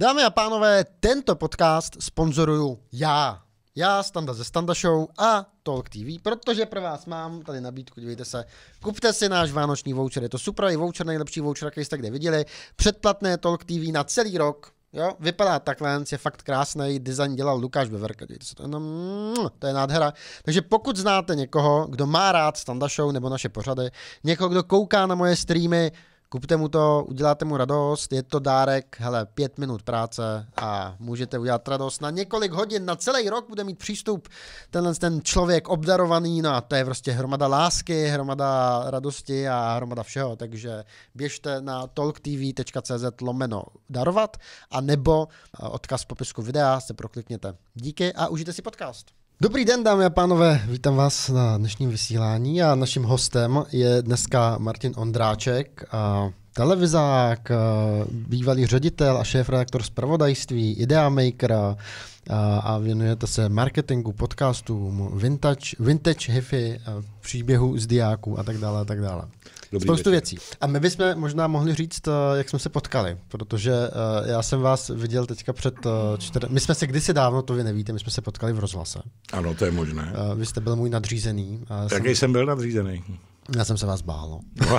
Dámy a pánové, tento podcast sponzoruju já. Já, Standa ze Standa Show a Talk TV, protože pro vás mám tady nabídku, dívejte se, kupte si náš vánoční voucher, je to super, je voucher, nejlepší voucher, jaký jste kde viděli, předplatné Talk TV na celý rok, Jo, vypadá takhle, je fakt krásný, design dělal Lukáš Beverka, dívejte se, to je, no, mm, to je nádhera. Takže pokud znáte někoho, kdo má rád Standa Show nebo naše pořady, někoho, kdo kouká na moje streamy, Kupte mu to, uděláte mu radost, je to dárek, hele, pět minut práce a můžete udělat radost na několik hodin, na celý rok bude mít přístup tenhle ten člověk obdarovaný, no a to je prostě hromada lásky, hromada radosti a hromada všeho, takže běžte na talktv.cz lomeno darovat a nebo eh, odkaz v popisku videa se proklikněte. Díky a užijte si podcast. Dobrý den, dámy a pánové, vítám vás na dnešním vysílání a naším hostem je dneska Martin Ondráček. A televizák, eh, bývalý ředitel a šéf-redaktor zpravodajství, ideamaker a, eh, a věnujete se marketingu, podcastům, vintage, vintage hyfy, eh, příběhu z diáků a tak dále a tak dále. Dobrý Spoustu večer. věcí. A my bychom možná mohli říct, jak jsme se potkali, protože já jsem vás viděl teďka před čtyř... My jsme se kdysi dávno, to vy nevíte, my jsme se potkali v rozhlase. Ano, to je možné. Vy jste byl můj nadřízený. Jaký jsem... jsem byl nadřízený? Já jsem se vás bál. No. no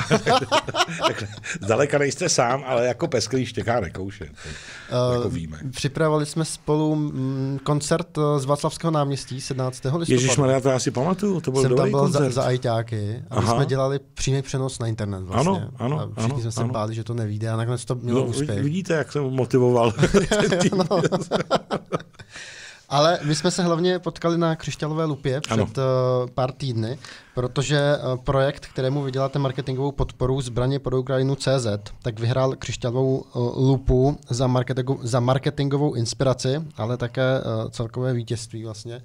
Zdaleka nejste sám, ale jako pes, který štěká nekouše. Uh, jako víme. Připravovali jsme spolu mm, koncert eh, z Václavského náměstí 17. listopadu. Ježíš Maria, to já si pamatuju, to byl Jsem tam byl koncert. za, za ajťáky a my jsme dělali přímý přenos na internet vlastně. Ano, ano, a všichni ano, jsme se ano. báli, že to nevíde a nakonec to mělo no, úspěch. Vidíte, jak jsem motivoval. No. Ale my jsme se hlavně potkali na Křišťalové lupě před ano. Eh, pár týdny, protože eh, projekt, kterému vyděláte marketingovou podporu zbraně pro Ukrajinu CZ, tak vyhrál Křišťalovou eh, lupu za, marketingu, za marketingovou inspiraci, ale také celkové vítězství vlastně.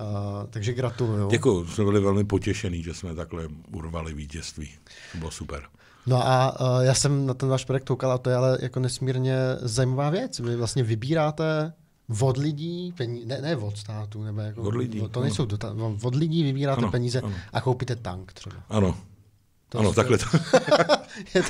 Uh, takže gratuluju. Děkuji, jsme byli velmi potěšený, že jsme takhle urvali vítězství. To bylo super. No a uh, já jsem na ten váš projekt koukal a to je ale jako nesmírně zajímavá věc. Vy vlastně vybíráte od lidí, peníze, ne, ne od státu, nebo jako, od lidí, to nejsou ano. dota, od lidí vybíráte ano, peníze ano. a koupíte tank třeba. Ano. To ano, takhle to... je to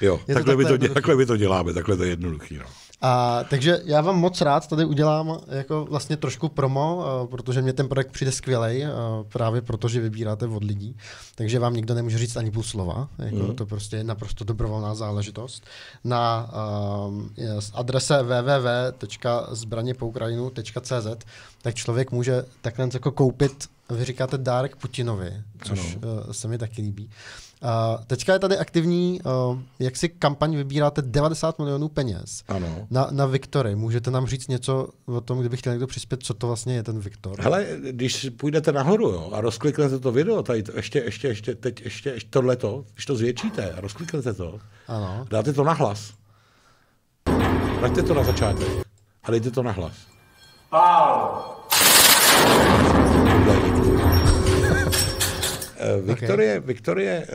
jo, je takhle, to takhle, by to, takhle by to děláme, takhle to je jednoduchý. No. A, takže já vám moc rád tady udělám jako vlastně trošku promo, eh, protože mě ten projekt přijde skvělej, eh, právě protože vybíráte od lidí, takže vám nikdo nemůže říct ani půl slova, jako mm. to prostě je naprosto dobrovolná záležitost. Na a, eh, z adrese www.zbraněpoukrajinu.cz tak člověk může takhle jako koupit vy říkáte dárek Putinovi, což ano. se mi taky líbí. Uh, teďka je tady aktivní, uh, jak si kampaň vybíráte 90 milionů peněz ano. Na, na Viktory. Můžete nám říct něco o tom, kdyby chtěl někdo přispět, co to vlastně je ten Viktor? Hele, když půjdete nahoru jo, a rozkliknete to video, tady to, ještě, ještě, ještě, teď ještě, ještě tohleto, když to zvětšíte a rozkliknete to, ano. dáte to na hlas. Dáte to na začátek a dejte to na hlas. Pál! Viktorie, eh, okay. Viktorie eh,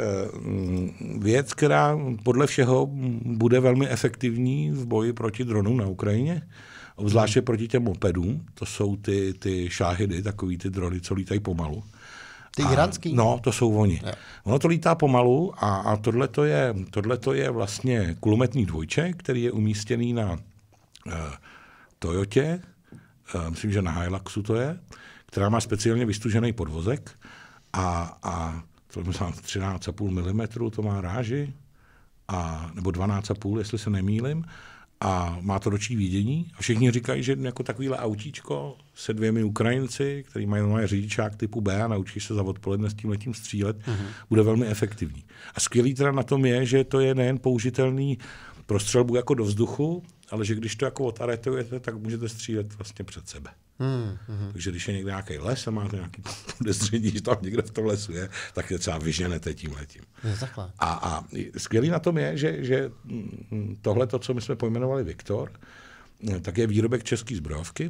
mm, věc, která podle všeho bude velmi efektivní v boji proti dronům na Ukrajině, obzvláště hmm. proti těm mopedům, to jsou ty, ty šáhidy, takový ty drony, co lítají pomalu. Ty a, No, to jsou oni. Je. Ono to lítá pomalu a, a tohle to je, je vlastně kulometní dvojček, který je umístěný na uh, Toyotě, uh, myslím, že na Hiluxu to je, která má speciálně vystužený podvozek a, a to 13,5 mm to má ráži, a, nebo 12,5, jestli se nemýlim, a má to roční vidění. A všichni říkají, že jako takovýhle autíčko se dvěmi Ukrajinci, který mají normálně řidičák typu B a naučí se za odpoledne s tím letím střílet, uh-huh. bude velmi efektivní. A skvělý teda na tom je, že to je nejen použitelný pro střelbu jako do vzduchu, ale že když to jako otaretujete, tak můžete střílet vlastně před sebe. Hmm, hmm. Takže když je někde nějaký les a máte nějaký podezření, že tam někdo v tom lesu je, tak je třeba vyženete tím letím. A, a skvělý na tom je, že, že mm, tohle, to, co my jsme pojmenovali Viktor, eh, tak je výrobek české zbrojovky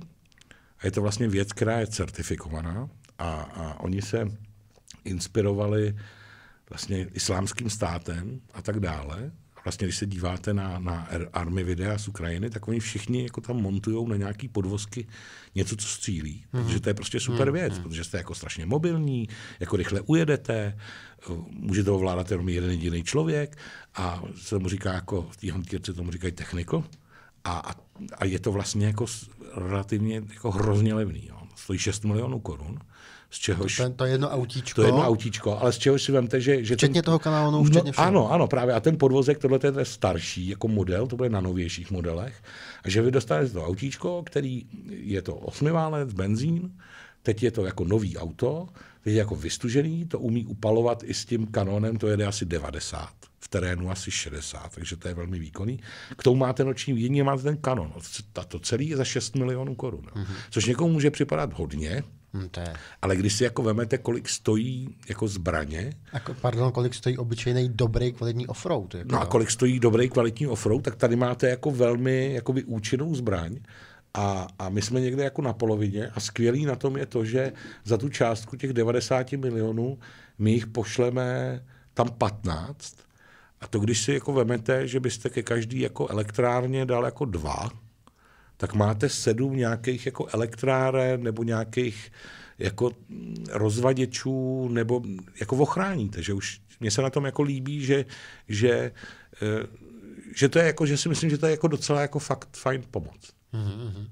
a je to vlastně věc, která je certifikovaná a, a oni se inspirovali vlastně islámským státem a tak dále, vlastně, když se díváte na, na er, army videa z Ukrajiny, tak oni všichni jako tam montují na nějaký podvozky něco, co střílí. Mm. Protože to je prostě super mm. věc, mhm. protože jste jako strašně mobilní, jako rychle ujedete, eh, může to ovládat jenom jeden jediný člověk a se mu říká jako, v té hantýrce tomu říkají techniko. A, a, a, je to vlastně jako relativně jako hrozně levný. Jo. Stojí 6 milionů korun z čehož... To, to jedno autíčko. To jedno autíčko, ale z čehož si vemte, že... že včetně ten, toho kanálonu, včetně no, všeho. ano, ano, právě. A ten podvozek, tohle ten starší jako model, to bude na novějších modelech. A že vy dostanete to autíčko, který je to osmiválec, benzín, teď je to jako nový auto, teď je jako vystužený, to umí upalovat i s tím kanonem, to jede asi 90, v terénu asi 60, takže to je velmi výkonný. K tomu máte noční vidění, máte ten kanon. A to celý je za 6 milionů korun. Mm-hmm. Což někomu může připadat hodně, Hmm, to je. Ale když si jako vemete, kolik stojí jako zbraně. A ko, pardon, kolik stojí obyčejný dobrý kvalitní offroad. Jako no a kolik stojí dobrý kvalitní offroad, tak tady máte jako velmi jakoby účinnou zbraň. A, a my jsme někde jako na polovině a skvělý na tom je to, že za tu částku těch 90 milionů my jich pošleme tam 15 a to když si jako vemete, že byste ke každý jako elektrárně dal jako dva, tak máte sedm nějakých jako elektráren nebo nějakých jako rozvaděčů nebo jako ochráníte, že už mně se na tom jako líbí, že, že, eh, že to je jako, že si myslím, že to je jako docela jako fakt fajn pomoc. Mm-hmm.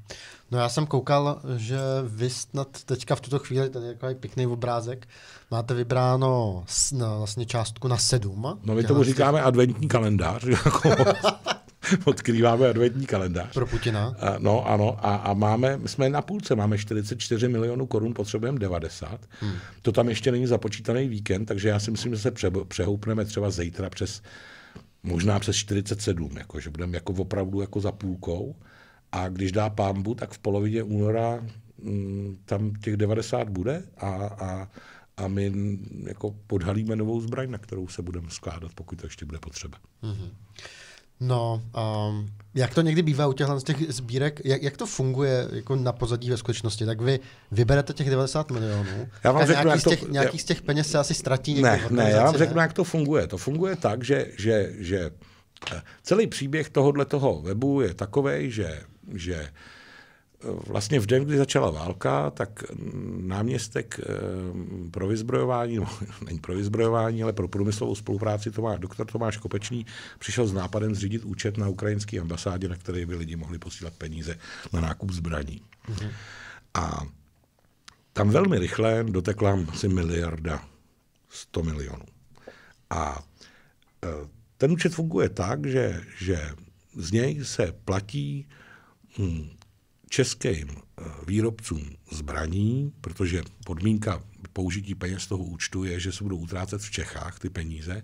No já jsem koukal, že vy snad teďka v tuto chvíli, tady je takový pěkný obrázek, máte vybráno s, no, vlastně částku na sedm. No my tomu říkáme adventní kalendář. Jako odkrýváme adventní kalendář. Pro Putina? A, no, ano. A, a máme, jsme na půlce, máme 44 milionů korun, potřebujeme 90. Hmm. To tam ještě není započítaný víkend, takže já si myslím, že se pře, přehoupneme třeba zítra přes možná přes 47, jako, že budeme jako opravdu jako za půlkou. A když dá pámbu, tak v polovině února mm, tam těch 90 bude a, a a my mm, jako podhalíme novou zbraň, na kterou se budeme skládat, pokud to ještě bude potřeba. Mm-hmm. No, um, jak to někdy bývá u těchto z těch sbírek, jak, jak to funguje jako na pozadí ve skutečnosti? Tak vy vyberete těch 90 milionů já vám a řeknu, nějaký, jak z těch, nějaký já, z těch peněz se asi ztratí někde Ne, ne, já vám řeknu, ne? jak to funguje. To funguje tak, že, že, že eh, celý příběh tohohle toho webu je takový, že, že uh, vlastně v den, kdy začala válka, tak náměstek eh, pro vyzbrojování, no, není pro vyzbrojování, ale pro průmyslovou spolupráci to má. doktor Tomáš Kopečný přišel s nápadem zřídit účet na ukrajinské ambasádě, na které by lidi mohli posílat peníze na nákup zbraní. Mm-hmm. A tam velmi rychle dotekla asi miliarda 100 milionů. A eh, ten účet funguje tak, že, že z něj se platí hm, českým eh, výrobcům zbraní, protože podmínka použití peněz toho účtu je, že se budou utrácet v Čechách ty peníze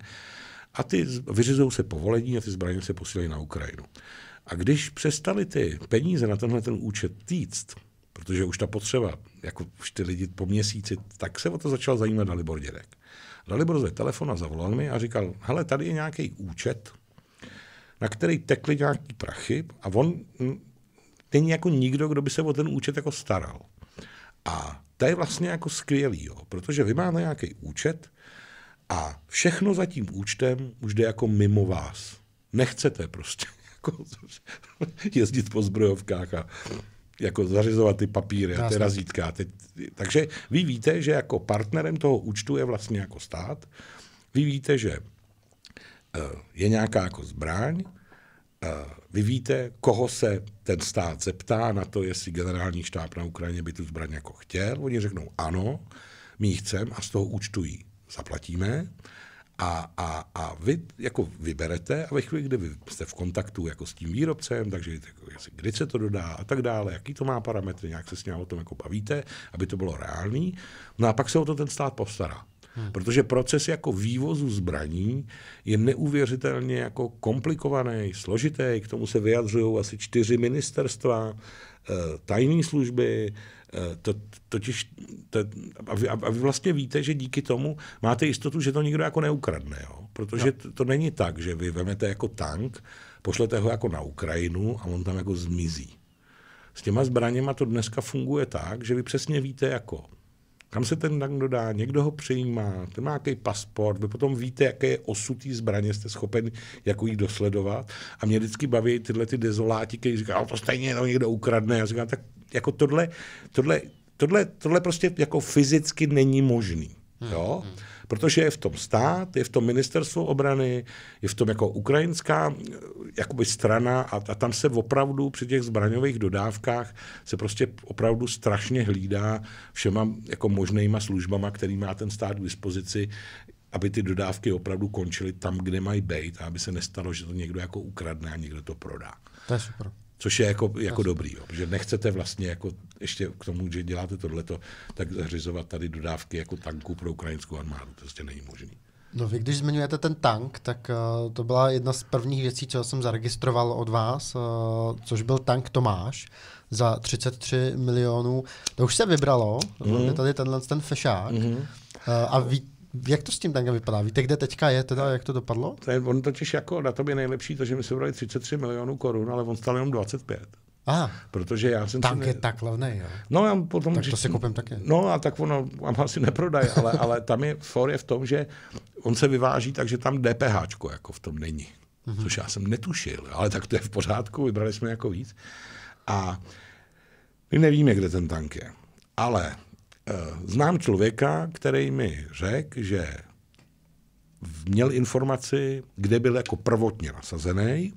a ty vyřizují se povolení a ty zbraně se posílají na Ukrajinu. A když přestali ty peníze na tenhle ten účet týct, protože už ta potřeba, jako už ty lidi po měsíci, tak se o to začal zajímat Dalibor Dědek. Dalibor ze telefona zavolal mi a říkal, hele, tady je nějaký účet, na který tekly nějaký prachy a on hm, Není jako nikdo, kdo by se o ten účet jako staral. A to je vlastně jako skvělý, jo, protože vy máte nějaký účet a všechno za tím účtem už jde jako mimo vás. Nechcete prostě jako jezdit po zbrojovkách a jako zařizovat ty papíry a ty razítka. Teď, takže vy víte, že jako partnerem toho účtu je vlastně jako stát. Vy víte, že eh, je nějaká jako zbraň vy víte, koho se ten stát zeptá na to, jestli generální štáb na Ukrajině by tu zbraň jako chtěl. Oni řeknou ano, my ji chcem a z toho účtu ji zaplatíme. A, a, a vy jako vyberete a ve chvíli, kdy vy jste v kontaktu jako s tím výrobcem, takže jako, kdy se to dodá a tak dále, jaký to má parametry, nějak se s ním o tom jako bavíte, aby to bylo reálný. No a pak se o to ten stát postará. Hmm. Protože proces jako vývozu zbraní je neuvěřitelně jako komplikovaný, složitý, k tomu se vyjadřují asi čtyři ministerstva, eh, tajné služby, eh, to, totiž, to, a, vy, a vy vlastně víte, že díky tomu máte jistotu, že to nikdo jako neukradne. Jo? Protože no. to, to není tak, že vy vemete jako tank, pošlete ho jako na Ukrajinu a on tam jako zmizí. S těma zbraněma to dneska funguje tak, že vy přesně víte, jako kam se ten dang dodá, někdo ho přejímá, ten má nějaký pasport, vy potom víte, jaké je zbraně, jste schopen jako jí dosledovat. A mě vždycky baví tyhle ty dezoláti, když říkají, no, to stejně no, někdo ukradne. Já říkám, tak jako tohle, tohle, tohle, tohle prostě jako fyzicky není možný. Hmm. Jo? Hmm. hmm. Protože je v tom stát, je v tom ministerstvo obrany, je v tom jako ukrajinská eh, jakoby strana a, a tam se opravdu při těch zbraňových dodávkách se prostě opravdu strašně hlídá všema jako možnýma službama, který má ten stát k dispozici, aby ty dodávky opravdu končily tam, kde mají být a aby se nestalo, že to někdo jako ukradne a někdo to prodá. To je super. Což je jako, jako dobrý, jo, protože nechcete vlastně jako ještě k tomu, že děláte tohleto, tak zařizovat tady dodávky jako tanků pro ukrajinskou armádu. To prostě není možné. No vy, když zmiňujete ten tank, tak uh, to byla jedna z prvních věcí, co jsem zaregistroval od vás, uh, což byl tank Tomáš za 33 milionů. To už se vybralo, mm. hmm tady tenhle ten fešák. Mm. Uh, a ví, jak to s tím Danga vypadá? Víte, kde teďka je, teda, jak to dopadlo? To je, on totiž jako na tom je nejlepší to, že my jsme brali 33 milionů korun, ale on stál jenom 25. Aha. Protože já jsem... Tank ne... je tak levný, jo? No já potom... Tak to když... si koupím také. No a tak ono vám asi neprodaj, ale, ale tam je for je v tom, že on se vyváží, takže tam DPH jako v tom není. Mm-hmm. Což já jsem netušil, ale tak to je v pořádku, vybrali jsme jako víc. A my nevíme, kde ten tank je. Ale Eh, znám člověka, který mi řekl, že měl informaci, kde byl jako prvotně nasazený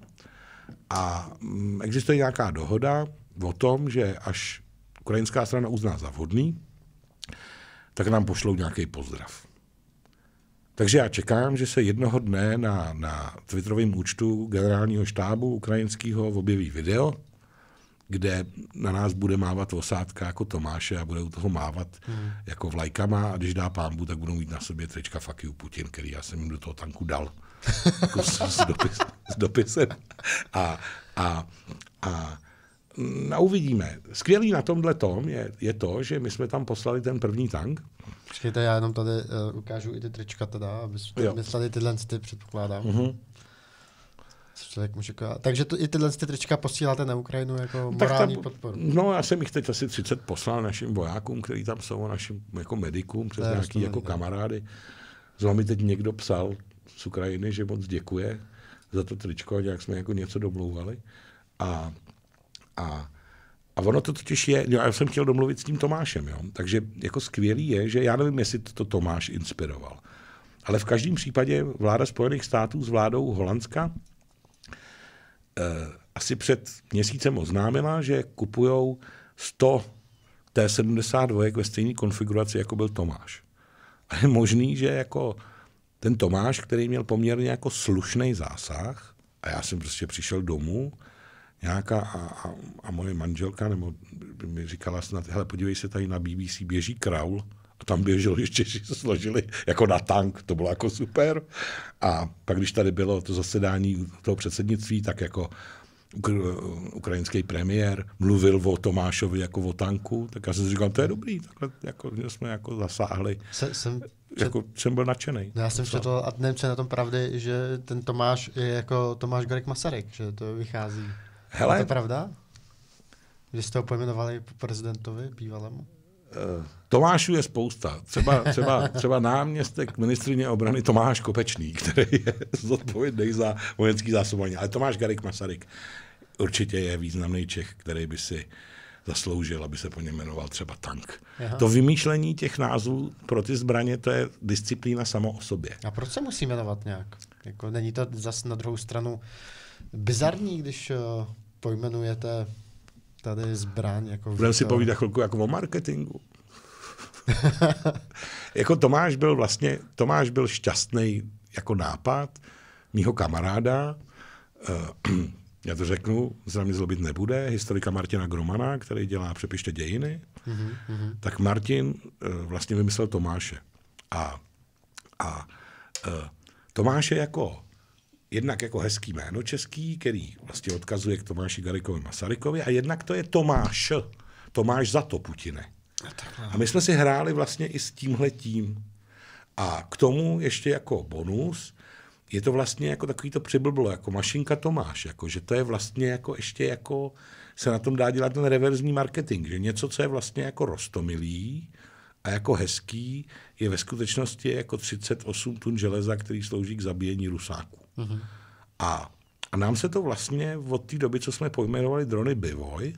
a mm, existuje nějaká dohoda o tom, že až ukrajinská strana uzná za vhodný, tak nám pošlou nějaký pozdrav. Takže já čekám, že se jednoho dne na, na Twitterovém účtu generálního štábu ukrajinského objeví video, kde na nás bude mávat osádka jako Tomáše a bude u toho mávat hmm. jako vlajkama a když dá pámbu, tak budou mít na sobě trička fuck you Putin, který já jsem jim do toho tanku dal. jako s, s, dopis, s dopisem. A, a, a na uvidíme. Skvělý na tomhle tom je, je to, že my jsme tam poslali ten první tank. Počkejte, já jenom tady uh, ukážu i ty trička teda, aby jsme tady tyhle ty předpokládám. Uh-huh člověk může Takže to, i tyhle ty trička posíláte na Ukrajinu jako morální tam, podporu? No, já jsem jich teď asi 30 poslal našim vojákům, kteří tam jsou, našim jako medikům, přes nějaký jako no. kamarády. Zrovna mi teď někdo psal z Ukrajiny, že moc děkuje za to tričko a nějak jsme jako něco domlouvali. A, a, a ono to totiž je, jo, no, já jsem chtěl domluvit s tím Tomášem, jo. Takže jako skvělý je, že já nevím, jestli to Tomáš inspiroval. Ale v každém případě vláda Spojených států s vládou Holandska Eh, asi před měsícem oznámila, že kupují 100 T72 ve stejné konfiguraci, jako byl Tomáš. A je možný, že jako ten Tomáš, který měl poměrně jako slušný zásah, a já jsem prostě přišel domů, nějaká a, a, a moje manželka nebo mi říkala snad, hele, podívej se, tady na BBC běží kraul tam běželi ještě, že se složili jako na tank, to bylo jako super. A pak, když tady bylo to zasedání toho předsednictví, tak jako ukrajinský premiér mluvil o Tomášovi jako o tanku, tak já jsem si říkal, to je dobrý, takhle jako, jsme jako zasáhli. Se, jsem, před... jako, jsem byl nadšený. No, já jsem to a nevím, co je na tom pravdy, že ten Tomáš je jako Tomáš Garek Masaryk, že to vychází. Hele, je to pravda? Že jste ho pojmenovali po prezidentovi bývalému? Tomášů je spousta. Třeba, třeba, třeba náměstek ministrině obrany Tomáš Kopečný, který je zodpovědný za vojenský zásobování. Ale Tomáš Garik Masaryk určitě je významný Čech, který by si zasloužil, aby se po něm jmenoval třeba tank. Aha. To vymýšlení těch názvů pro ty zbraně, to je disciplína samo o sobě. A proč se musí jmenovat nějak? Jako, není to zase na druhou stranu bizarní, když uh, pojmenujete tady zbraň. Jako Budeme si povídat chvilku jako o marketingu. jako Tomáš byl vlastně, Tomáš byl šťastný jako nápad mýho kamaráda, uh, já to řeknu, za mě zlobit nebude, historika Martina Gromana, který dělá přepište dějiny, mm-hmm. tak Martin uh, vlastně vymyslel Tomáše. A, a uh, Tomáše jako jednak jako hezký jméno český, který vlastně odkazuje k Tomáši Garikovi Masarykovi, a jednak to je Tomáš. Tomáš za to Putine. No no. A my jsme si hráli vlastně i s tímhle tím. A k tomu ještě jako bonus je to vlastně jako takový to přiblblo, jako mašinka Tomáš, jako, že to je vlastně jako ještě jako se na tom dá dělat ten reverzní marketing, že něco, co je vlastně jako rostomilý, a jako hezký je ve skutečnosti jako 38 tun železa, který slouží k zabíjení rusáků. Mm-hmm. A, a nám se to vlastně od té doby, co jsme pojmenovali drony Bivoj,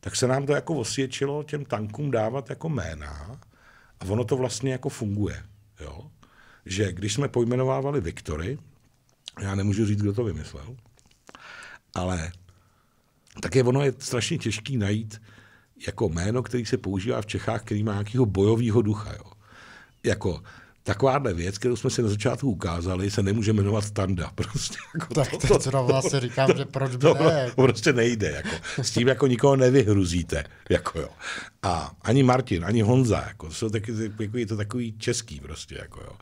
tak se nám to jako osvědčilo těm tankům dávat jako jména a ono to vlastně jako funguje. Jo? Že když jsme pojmenovávali Viktory, já nemůžu říct, kdo to vymyslel, ale tak je ono je strašně těžký najít jako jméno, který se používá v Čechách, který má nějakého bojového ducha. Jo? Jako takováhle věc, kterou jsme si na začátku ukázali, se nemůže jmenovat tanda. Prostě, jako tak to, to, to, to vlastně říkám, to, že proč by to, ne? To prostě nejde. Jako. S tím jako nikoho nevyhruzíte. Jako jo. A ani Martin, ani Honza. Jako, jsou taky, jako, je to takový český prostě. Jako jo.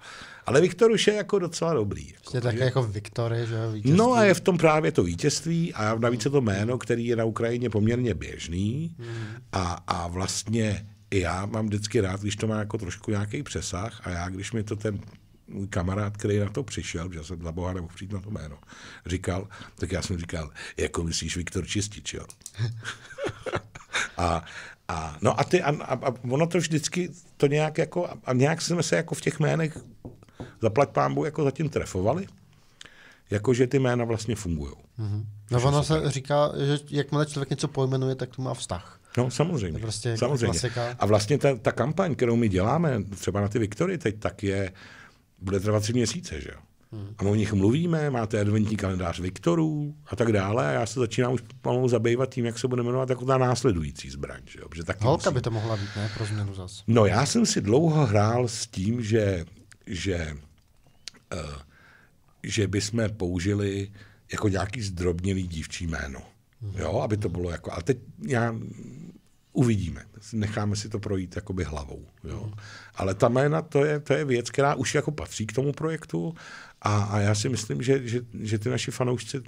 Ale Viktor už je jako docela dobrý. Jako, je tak jako Viktory, že vítězství. No a je v tom právě to vítězství a navíc je to jméno, který je na Ukrajině poměrně běžný hmm. a, a vlastně i já mám vždycky rád, když to má jako trošku nějaký přesah a já, když mi to ten můj kamarád, který na to přišel, že jsem za boha nemohl přijít na to jméno, říkal, tak já jsem říkal, jako myslíš Viktor Čistič, jo? a, a, no a, ty, a, a, ono to vždycky to nějak jako, a nějak jsme se jako v těch jménech zaplať pámbu jako zatím trefovali, jakože ty jména vlastně fungují. Mm-hmm. No ono se tak. říká, že jakmile člověk něco pojmenuje, tak to má vztah. No samozřejmě, to prostě jako samozřejmě. Klasika. A vlastně ta, ta kampaň, kterou my děláme, třeba na ty Viktory teď, tak je, bude trvat tři měsíce, že jo? Hmm. A my o nich mluvíme, máte adventní kalendář Viktorů a tak dále. A já se začínám už pomalu zabývat tím, jak se bude jmenovat jako ta následující zbraň. Že jo? taky Holka musím... by to mohla být, ne? Pro změnu zase. No já jsem si dlouho hrál s tím, že, že, uh, že bychom použili jako nějaký zdrobnělý dívčí jméno. Jo, aby to bylo jako... A teď já uvidíme. Necháme si to projít jakoby hlavou. Jo. Mhm. Ale ta jména, to je, to je věc, která už jako patří k tomu projektu a, a já si myslím, že, že, že ty naši fanoušci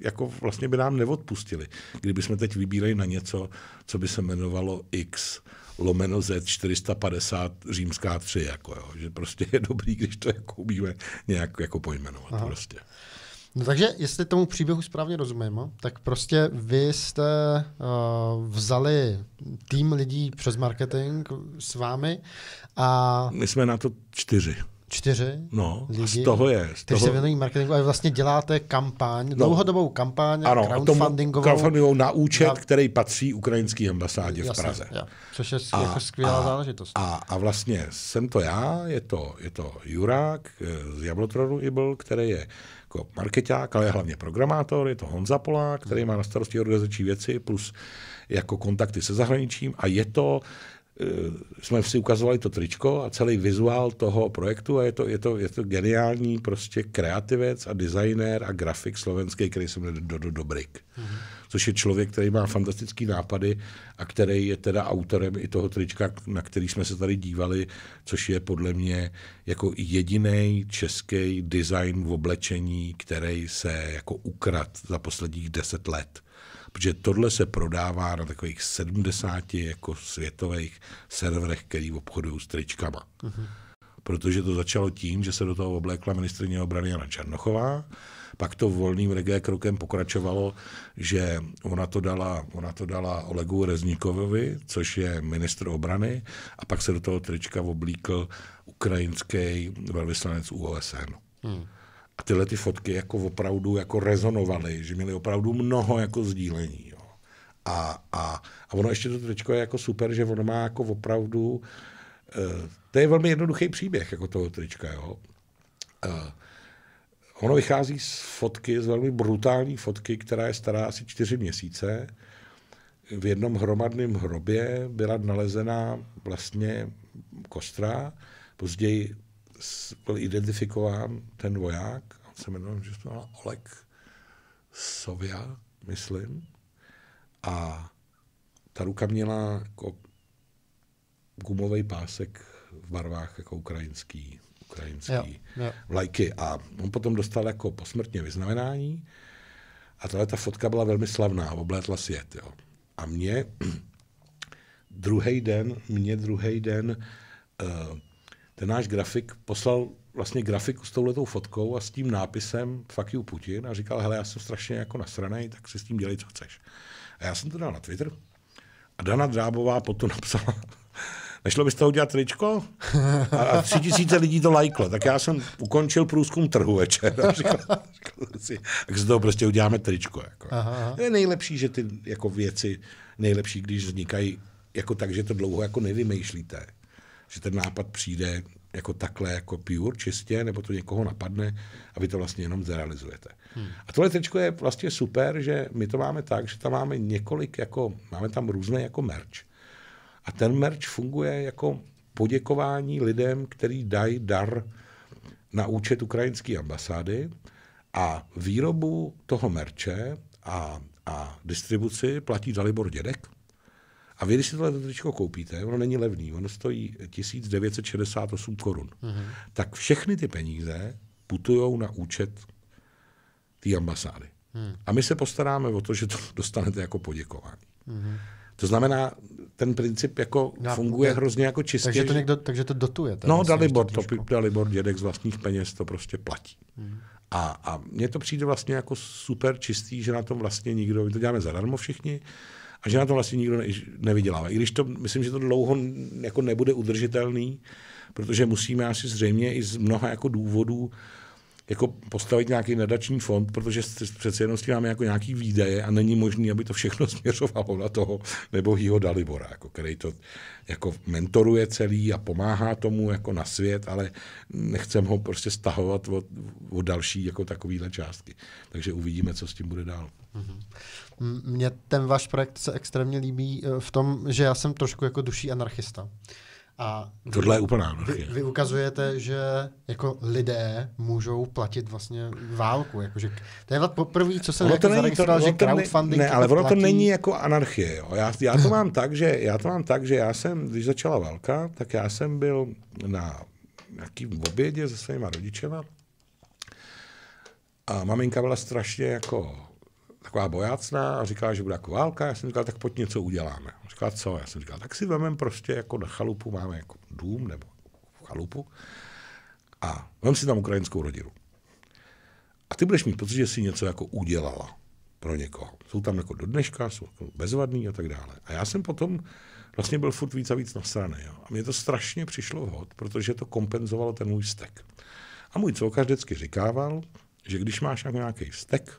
jako vlastně by nám neodpustili, kdyby jsme teď vybírali na něco, co by se jmenovalo X lomeno Z 450 římská 3, jako jo. že prostě je dobrý, když to jako umíme nějak jako pojmenovat Aha. prostě. No takže, jestli tomu příběhu správně rozumím, tak prostě vy jste uh, vzali tým lidí přes marketing s vámi a... My jsme na to čtyři. Čtyři no, lidi, z toho je. Z toho... se věnují marketingu a vlastně děláte kampaň, no, dlouhodobou kampaň, ano, crowdfundingovou. crowdfundingovou na účet, na... který patří ukrajinské ambasádě Jasně, v Praze. Ja, což je a, jako skvělá a, záležitost. A, a vlastně jsem to já, je to, je to Jurák eh, z Jablotronu Ibl, který je jako marketák, ale je hlavně programátor, je to Honza Polák, který má na starosti organizační věci plus jako kontakty se zahraničím a je to eh, jsme si ukazovali to tričko a celý vizuál toho projektu a je to, je to, je to geniální prostě kreativec a designér a grafik slovenský, který se jmenuje Dodo Dobrik. Mm-hmm což je člověk, který má fantastické nápady a který je teda autorem i toho trička, na který jsme se tady dívali, což je podle mě jako jediný český design v oblečení, který se jako ukrad za posledních deset let protože tohle se prodává na takových 70 jako světových serverech, který obchodují s tričkama. Uh-huh. Protože to začalo tím, že se do toho oblékla ministrině obrany Jana Černochová, pak to volným reggae krokem pokračovalo, že ona to dala, ona to dala Olegu Rezníkovovi, což je ministr obrany, a pak se do toho trička oblíkl ukrajinský velvyslanec UOSN. Hmm. A tyhle ty fotky jako opravdu jako rezonovaly, že měly opravdu mnoho jako sdílení. Jo. A, a, a ono ještě to tričko je jako super, že ono má jako opravdu, uh, to je velmi jednoduchý příběh jako toho trička, jo. Uh, Ono vychází z fotky, z velmi brutální fotky, která je stará asi čtyři měsíce. V jednom hromadném hrobě byla nalezena vlastně kostra, později byl identifikován ten voják, on se jmenoval, že se Olek Sovia, myslím, a ta ruka měla jako gumový pásek v barvách jako ukrajinský ukrajinské vlajky. A on potom dostal jako posmrtně vyznamenání a tahle ta fotka byla velmi slavná, oblétla svět. Jo. A mě druhý den, mě druhý den eh, ten náš grafik poslal vlastně grafiku s touhletou fotkou a s tím nápisem fuck you Putin a říkal, hele, já jsem strašně jako nasraný, tak si s tím dělej, co chceš. A já jsem to dal na Twitter a Dana Drábová potom napsala nešlo byste udělat tričko? A, a tři tisíce lidí to lajklo. Tak já jsem ukončil průzkum trhu večer. A říkal, říkal si, tak z toho prostě uděláme tričko. Jako. Aha. Je nejlepší, že ty jako věci, nejlepší, když vznikají jako tak, že to dlouho jako nevymýšlíte. Že ten nápad přijde jako takhle, jako pure, čistě, nebo to někoho napadne a vy to vlastně jenom zrealizujete. Hmm. A tohle tričko je vlastně super, že my to máme tak, že tam máme několik, jako, máme tam různé jako merch. A ten merch funguje jako poděkování lidem, který dají dar na účet ukrajinské ambasády a výrobu toho merče a, a distribuci platí Dalibor Dědek. A vy, když si tohle tričko koupíte, ono není levný, ono stojí 1968 korun, mm-hmm. tak všechny ty peníze putují na účet té ambasády. Mm. A my se postaráme o to, že to dostanete jako poděkování. Mm-hmm. To znamená, ten princip jako funguje Já, hrozně jako čistě. Takže to někdo, takže to dotuje. No, vlastně Dalibor, to, to Dalibor dědek z vlastních peněz to prostě platí. Hmm. A, a mně to přijde vlastně jako super čistý, že na tom vlastně nikdo, my to děláme zadarmo všichni, a že na tom vlastně nikdo ne, nevydělává. I když to, myslím, že to dlouho jako nebude udržitelný, protože musíme asi zřejmě i z mnoha jako důvodů jako postavit nějaký nadační fond, protože přece jenom s tím máme jako nějaký výdaje a není možné, aby to všechno směřovalo na toho nebo jeho Dalibora, jako, který to jako mentoruje celý a pomáhá tomu jako na svět, ale nechcem ho prostě stahovat od, od další jako takovýhle částky. Takže uvidíme, co s tím bude dál. Mně mm-hmm. ten váš projekt se extrémně líbí eh, v tom, že já jsem trošku jako duší anarchista. A vy, Tohle je úplná Vy, vy ukazujete, že jako lidé můžou platit vlastně válku. Jakože, to je poprvé, co jsem to jako není, to, že crowdfunding ne, ale ono platí. to není jako anarchie. Jo. Já, já, to mám tak, že, já to mám tak, že já jsem, když začala válka, tak já jsem byl na nějakým obědě se svýma rodičema a maminka byla strašně jako taková bojácná a říkala, že bude jako válka. Já jsem říkal, tak pojď něco uděláme. On říkal, co? Já jsem říkal, tak si vemem prostě jako na chalupu, máme jako dům nebo chalupu a vem si tam ukrajinskou rodinu. A ty budeš mít pocit, že si něco jako udělala pro někoho. Jsou tam jako do dneška, jsou jako bezvadný a tak dále. A já jsem potom vlastně byl furt víc a víc nasraný. Jo. A mě to strašně přišlo vhod, protože to kompenzovalo ten můj stek. A můj celkař vždycky říkával, že když máš nějaký vztek,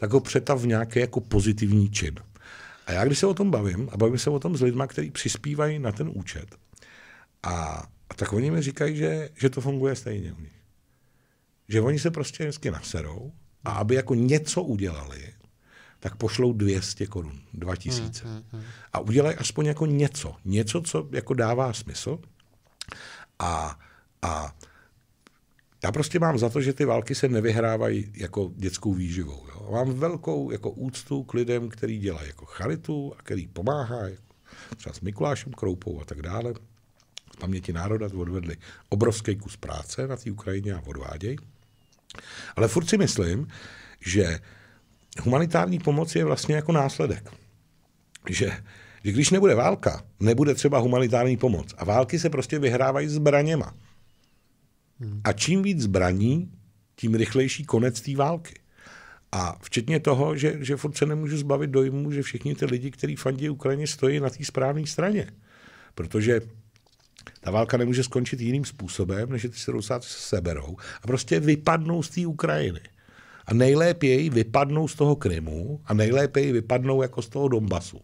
tak ho přetav v nějaký jako pozitivní čin. A já, když se o tom bavím, a bavím se o tom s lidmi, kteří přispívají na ten účet, a, a tak oni mi říkají, že, že to funguje stejně u nich. Že oni se prostě vždycky naserou a aby jako něco udělali, tak pošlou 200 korun, 2000. Hmm, hmm, hmm. A udělají aspoň jako něco. Něco, co jako dává smysl. A, a já prostě mám za to, že ty války se nevyhrávají jako dětskou výživou. Jo. Mám velkou jako úctu k lidem, který dělají jako charitu a který pomáhá, jako třeba s Mikulášem Kroupou a tak dále. V paměti národa odvedli obrovský kus práce na té Ukrajině a odvádějí. Ale furt si myslím, že humanitární pomoc je vlastně jako následek. Že, že když nebude válka, nebude třeba humanitární pomoc. A války se prostě vyhrávají zbraněma. A čím víc zbraní, tím rychlejší konec té války. A včetně toho, že, že furt se nemůžu zbavit dojmu, že všichni ty lidi, kteří fandí Ukrajině, stojí na té správné straně. Protože ta válka nemůže skončit jiným způsobem, než že ty se Rusáci se seberou a prostě vypadnou z té Ukrajiny. A nejlépe jej vypadnou z toho Krymu a nejlépe jej vypadnou jako z toho Donbasu.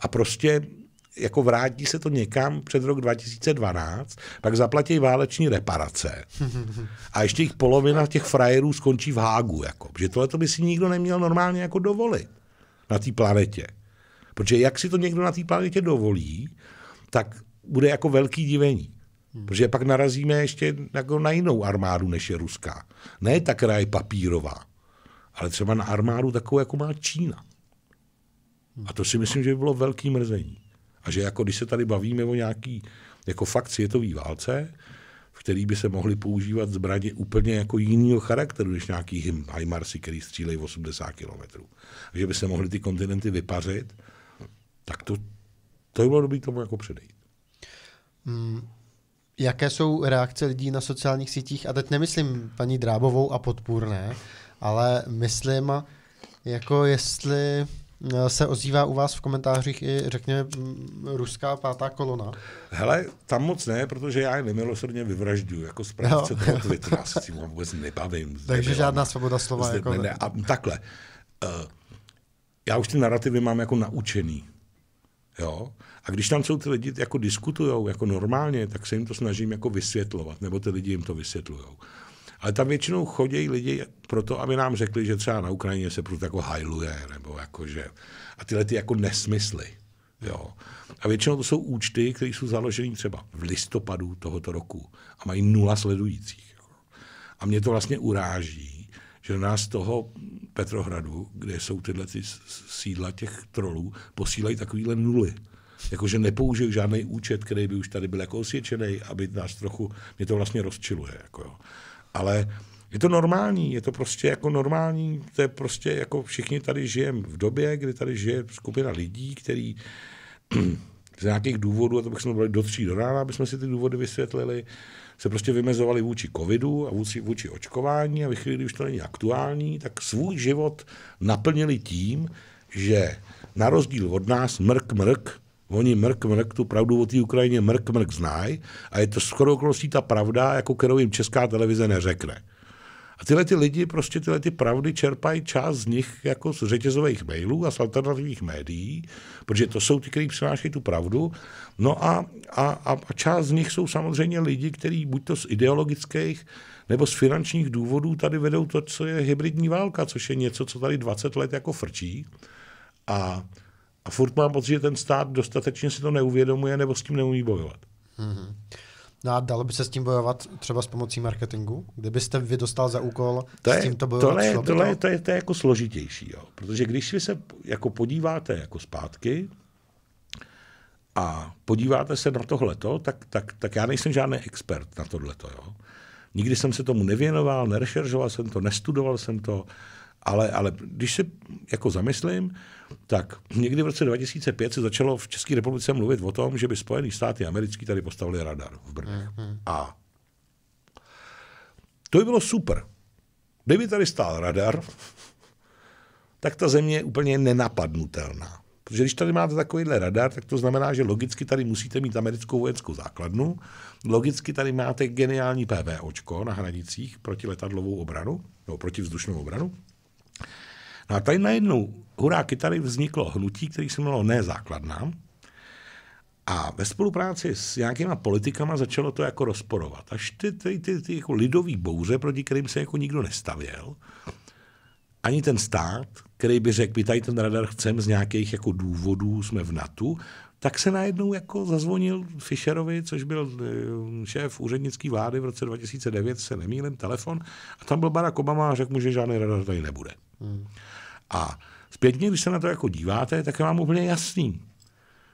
A prostě jako vrátí se to někam před rok 2012, pak zaplatí váleční reparace a ještě jich polovina těch frajerů skončí v Hágu. Jako. Že tohle by si nikdo neměl normálně jako dovolit na té planetě. Protože jak si to někdo na té planetě dovolí, tak bude jako velký divení. Hmm. Protože pak narazíme ještě jako na jinou armádu, než je ruská. Ne ta, která je papírová, ale třeba na armádu takovou, jako má Čína. A to si myslím, že by bylo velký mrzení. A že jako když se tady bavíme o nějaký jako fakt světový válce, v který by se mohly používat zbraně úplně jako jiného charakteru, než nějaký Heimarsy, který střílejí 80 kilometrů. Že by se mohly ty kontinenty vypařit, tak to, to by bylo dobré tomu jako předejít. Hmm. Jaké jsou reakce lidí na sociálních sítích? A teď nemyslím paní Drábovou a podpůrné, ale myslím, jako jestli Eh, se ozývá u vás v komentářích i, řekněme, ruská pátá kolona? Hele, tam moc ne, protože já je nemilosrdně vyvražďuju. Jako zprávce toho Twitteru, já se s tím vůbec nebavím. Takže nebyl, žádná svoboda slova. Zde, jako... ne, ne, a takhle. Uh, já už ty narrativy mám jako naučený. Jo? A když tam jsou ty lidi jako diskutujou jako normálně, tak se jim to snažím jako vysvětlovat, nebo ty lidi jim to vysvětlují. Ale tam většinou chodí lidi proto, aby nám řekli, že třeba na Ukrajině se prostě jako hajluje, nebo jako že... A tyhle ty jako nesmysly. Jo. A většinou to jsou účty, které jsou založeny třeba v listopadu tohoto roku a mají nula sledujících. Jo. A mě to vlastně uráží, že nás toho Petrohradu, kde jsou tyhle ty sídla těch trolů, posílají takovýhle nuly. Jakože nepoužiju žádný účet, který by už tady byl jako osvědčený, aby nás trochu, mě to vlastně rozčiluje. Jako jo. Ale je to normální, je to prostě jako normální, to je prostě jako všichni tady žijeme v době, kdy tady žije skupina lidí, který z nějakých důvodů, a to bychom byli do tří do rána, abychom si ty důvody vysvětlili, se prostě vymezovali vůči covidu a vůči, vůči očkování a ve když to není aktuální, tak svůj život naplnili tím, že na rozdíl od nás mrk mrk Oni mrk, mrk, tu pravdu o té Ukrajině mrk, mrk znají a je to skoro okolností ta pravda, jako kterou jim česká televize neřekne. A tyhle ty lidi prostě tyhle ty pravdy čerpají část z nich jako z řetězových mailů a z alternativních médií, protože to jsou ty, kteří přinášejí tu pravdu. No a, a, a část z nich jsou samozřejmě lidi, kteří buď to z ideologických nebo z finančních důvodů tady vedou to, co je hybridní válka, což je něco, co tady 20 let jako frčí. A a furt mám pocit, že ten stát dostatečně si to neuvědomuje nebo s tím neumí bojovat. Mm-hmm. No a dalo by se s tím bojovat třeba s pomocí marketingu? Kdybyste vy dostal za úkol to je, s tímto bojovat? Tohle, šlo tohle, to? To, je, to je jako složitější, jo. protože když vy se jako podíváte jako zpátky a podíváte se na tohleto, tak, tak, tak já nejsem žádný expert na tohleto. Jo. Nikdy jsem se tomu nevěnoval, nerešeržoval jsem to, nestudoval jsem to, ale, ale když se jako zamyslím, tak někdy v roce 2005 se začalo v České republice mluvit o tom, že by Spojený státy americký tady postavili radar v Brně. Mm-hmm. A to by bylo super. Kdyby tady stál radar, tak ta země je úplně nenapadnutelná. Protože když tady máte takovýhle radar, tak to znamená, že logicky tady musíte mít americkou vojenskou základnu, logicky tady máte geniální PVOčko na hranicích proti letadlovou obranu, nebo proti vzdušnou obranu. No a tady najednou, hurá tady vzniklo hnutí, které se jmenovalo nezákladná A ve spolupráci s nějakýma politikama začalo to jako rozporovat. Až ty, ty, ty, ty jako lidový bouře, proti kterým se jako nikdo nestavěl, ani ten stát, který by řekl, my tady ten radar chcem z nějakých jako důvodů, jsme v NATO, tak se najednou jako zazvonil Fischerovi, což byl eh, šéf úřednické vlády v roce 2009, se nemýlím, telefon, a tam byl Barack Obama a řekl mu, že žádný radar tady nebude. Hmm. A zpětně, když se na to jako díváte, tak je vám úplně jasný,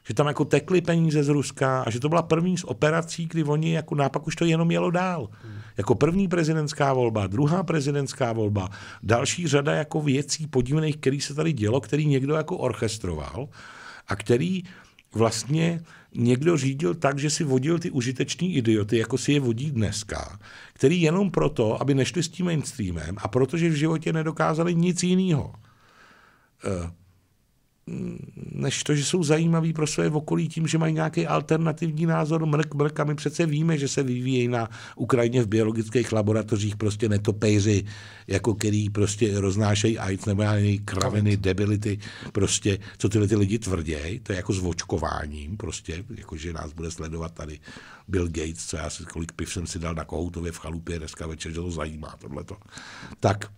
že tam jako tekly peníze z Ruska a že to byla první z operací, kdy oni jako nápak už to jenom jelo dál. Hmm. Jako první prezidentská volba, druhá prezidentská volba, další řada jako věcí podivných, které se tady dělo, který někdo jako orchestroval a který vlastně někdo řídil tak, že si vodil ty užiteční idioty, jako si je vodí dneska, který jenom proto, aby nešli s tím mainstreamem a protože v životě nedokázali nic jiného Eh, než to, že jsou zajímaví pro své okolí tím, že mají nějaký alternativní názor, mrk, mrk a my přece víme, že se vyvíjejí na Ukrajině v biologických laboratořích prostě netopejři, jako který prostě roznášejí AIDS nebo nějaké kraviny, debility, prostě, co tyhle ty lidi tvrdějí, to je jako s očkováním, prostě, jako že nás bude sledovat tady Bill Gates, co já si, kolik piv jsem si dal na Kohoutově v chalupě dneska večer, že to zajímá tohleto. Tak,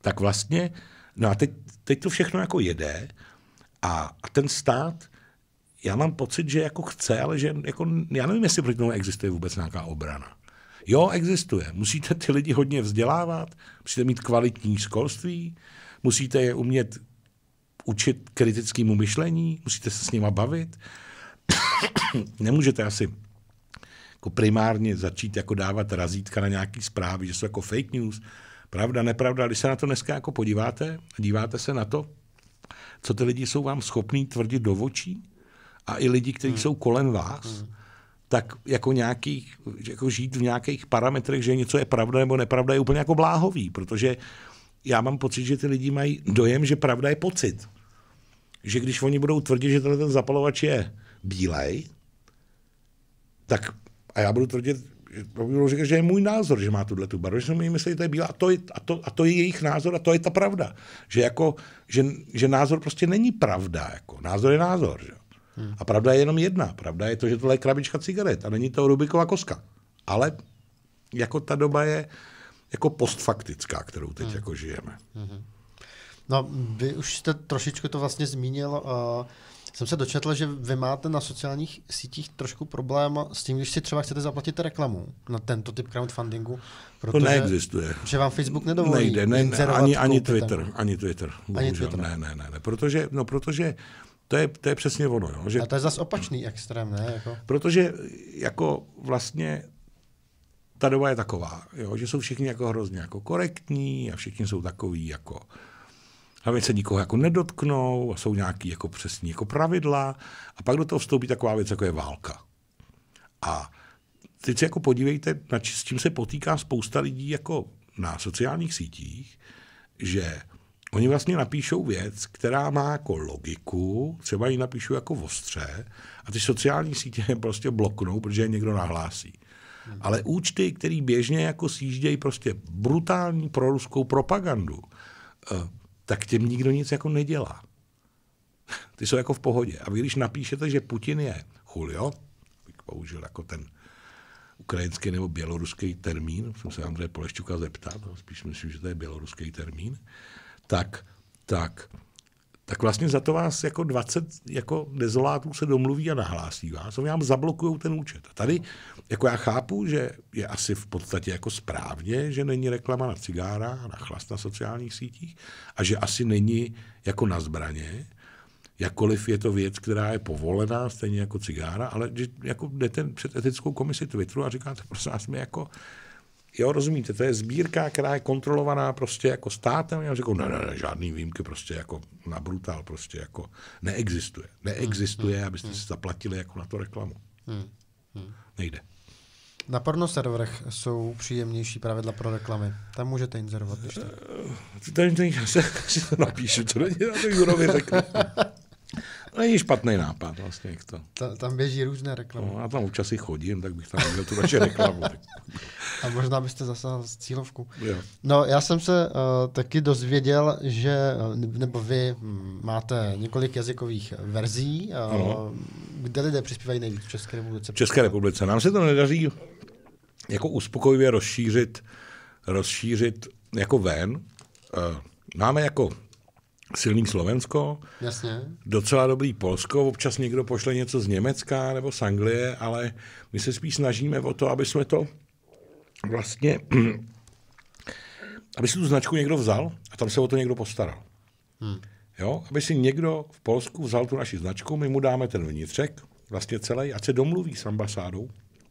tak vlastně No a teď, teď to všechno jako jede a, a ten stát, já mám pocit, že jako chce, ale že jako, já nevím, jestli proti tomu existuje vůbec nějaká obrana. Jo, existuje. Musíte ty lidi hodně vzdělávat, musíte mít kvalitní školství, musíte je umět učit kritickému myšlení, musíte se s nima bavit. Nemůžete asi jako primárně začít jako dávat razítka na nějaký zprávy, že jsou jako fake news, Pravda, nepravda, když se na to dneska jako podíváte, díváte se na to, co ty lidi jsou vám schopní tvrdit do očí a i lidi, kteří hmm. jsou kolem vás, hmm. tak jako nějaký jako žít v nějakých parametrech, že něco je pravda nebo nepravda, je úplně jako bláhový, protože já mám pocit, že ty lidi mají dojem, že pravda je pocit. Že když oni budou tvrdit, že tenhle ten zapalovač je bílej, tak a já budu tvrdit, to bylo říkat, že je můj názor, že má tuhle tu barvu, že jsme mysleli, že to je bílá a to je, a, to, a to je jejich názor a to je ta pravda. Že, jako, že, že názor prostě není pravda. Jako. Názor je názor. Že? Hmm. A pravda je jenom jedna. Pravda je to, že tohle je krabička cigaret a není to Rubiková koska. Ale jako ta doba je jako postfaktická, kterou teď hmm. jako žijeme. Hmm. No, vy už jste trošičku to vlastně zmínil, uh, jsem se dočetl, že vy máte na sociálních sítích trošku problém s tím, když si třeba chcete zaplatit reklamu na tento typ crowdfundingu. Protože, to neexistuje. Že vám Facebook nedovolí. Nejde, ne, ne, ani, ani Twitter. Ani Twitter. Ani Twitter. Ne, ne, ne, ne. Protože, no, protože to je, to je přesně ono. Jo, že... A to je zase opačný extrém, ne? Jako... Protože jako vlastně ta doba je taková, jo, že jsou všichni jako hrozně jako korektní a všichni jsou takový jako uh, hlavně se nikoho jako nedotknou a jsou nějaký jako přesní jako pravidla a pak do toho vstoupí taková věc, jako je válka. A teď se jako podívejte, na či, s čím se potýká spousta lidí jako na sociálních sítích, že oni vlastně napíšou věc, která má jako logiku, třeba ji napíšou jako ostře a ty sociální sítě je prostě bloknou, protože je někdo nahlásí. Ale účty, které běžně jako sjíždějí prostě brutální proruskou propagandu, eh, tak těm nikdo nic jako nedělá. Ty jsou jako v pohodě. A vy když napíšete, že Putin je chulio, bych použil jako ten ukrajinský nebo běloruský termín, jsem se Andrej Poleščuka zeptat, no, spíš myslím, že to je běloruský termín, tak, tak tak vlastně za to vás jako 20 jako dezolátů se domluví a nahlásí vás, oni vám zablokují ten účet. A tady jako já chápu, že je asi v podstatě jako správně, že není reklama na cigára, na chlast na sociálních sítích a že asi není jako na zbraně, jakkoliv je to věc, která je povolená, stejně jako cigára, ale že jako jdete před etickou komisi Twitteru a říkáte, prosím vás, my jako Jo, rozumíte, to je sbírka, která je kontrolovaná prostě jako státem. Já řekl, ne, ne, ne, žádný výjimky prostě jako na brutál prostě jako neexistuje. Neexistuje, hmm. abyste si zaplatili jako na to reklamu. Hmm. Hmm. Nejde. Na porno serverech jsou příjemnější pravidla pro reklamy. Tam můžete inzerovat. Tady tak. Tam, tam, já si to napíšu, co není na té řeknu. To není špatný nápad vlastně. Jak to. Ta, tam běží různé reklamy. No, a tam občas i chodím, tak bych tam měl tu naše reklamu. A možná byste zasáhl s cílovkou. Jo. No, já jsem se uh, taky dozvěděl, že, eh, nebo vy hm, máte několik jazykových verzí. Uh, kde lidé přispívají nejvíc v České republice? V České republice. Nám se to nedaří jako uspokojivě rozšířit, rozšířit jako ven. Uh, máme jako silný Slovensko, Jasně. docela dobrý Polsko, občas někdo pošle něco z Německa nebo z Anglie, ale my se spíš snažíme o to, aby jsme to vlastně, aby si tu značku někdo vzal a tam se o to někdo postaral. Hmm. Jo? Aby si někdo v Polsku vzal tu naši značku, my mu dáme ten vnitřek, vlastně celý, ať se domluví s ambasádou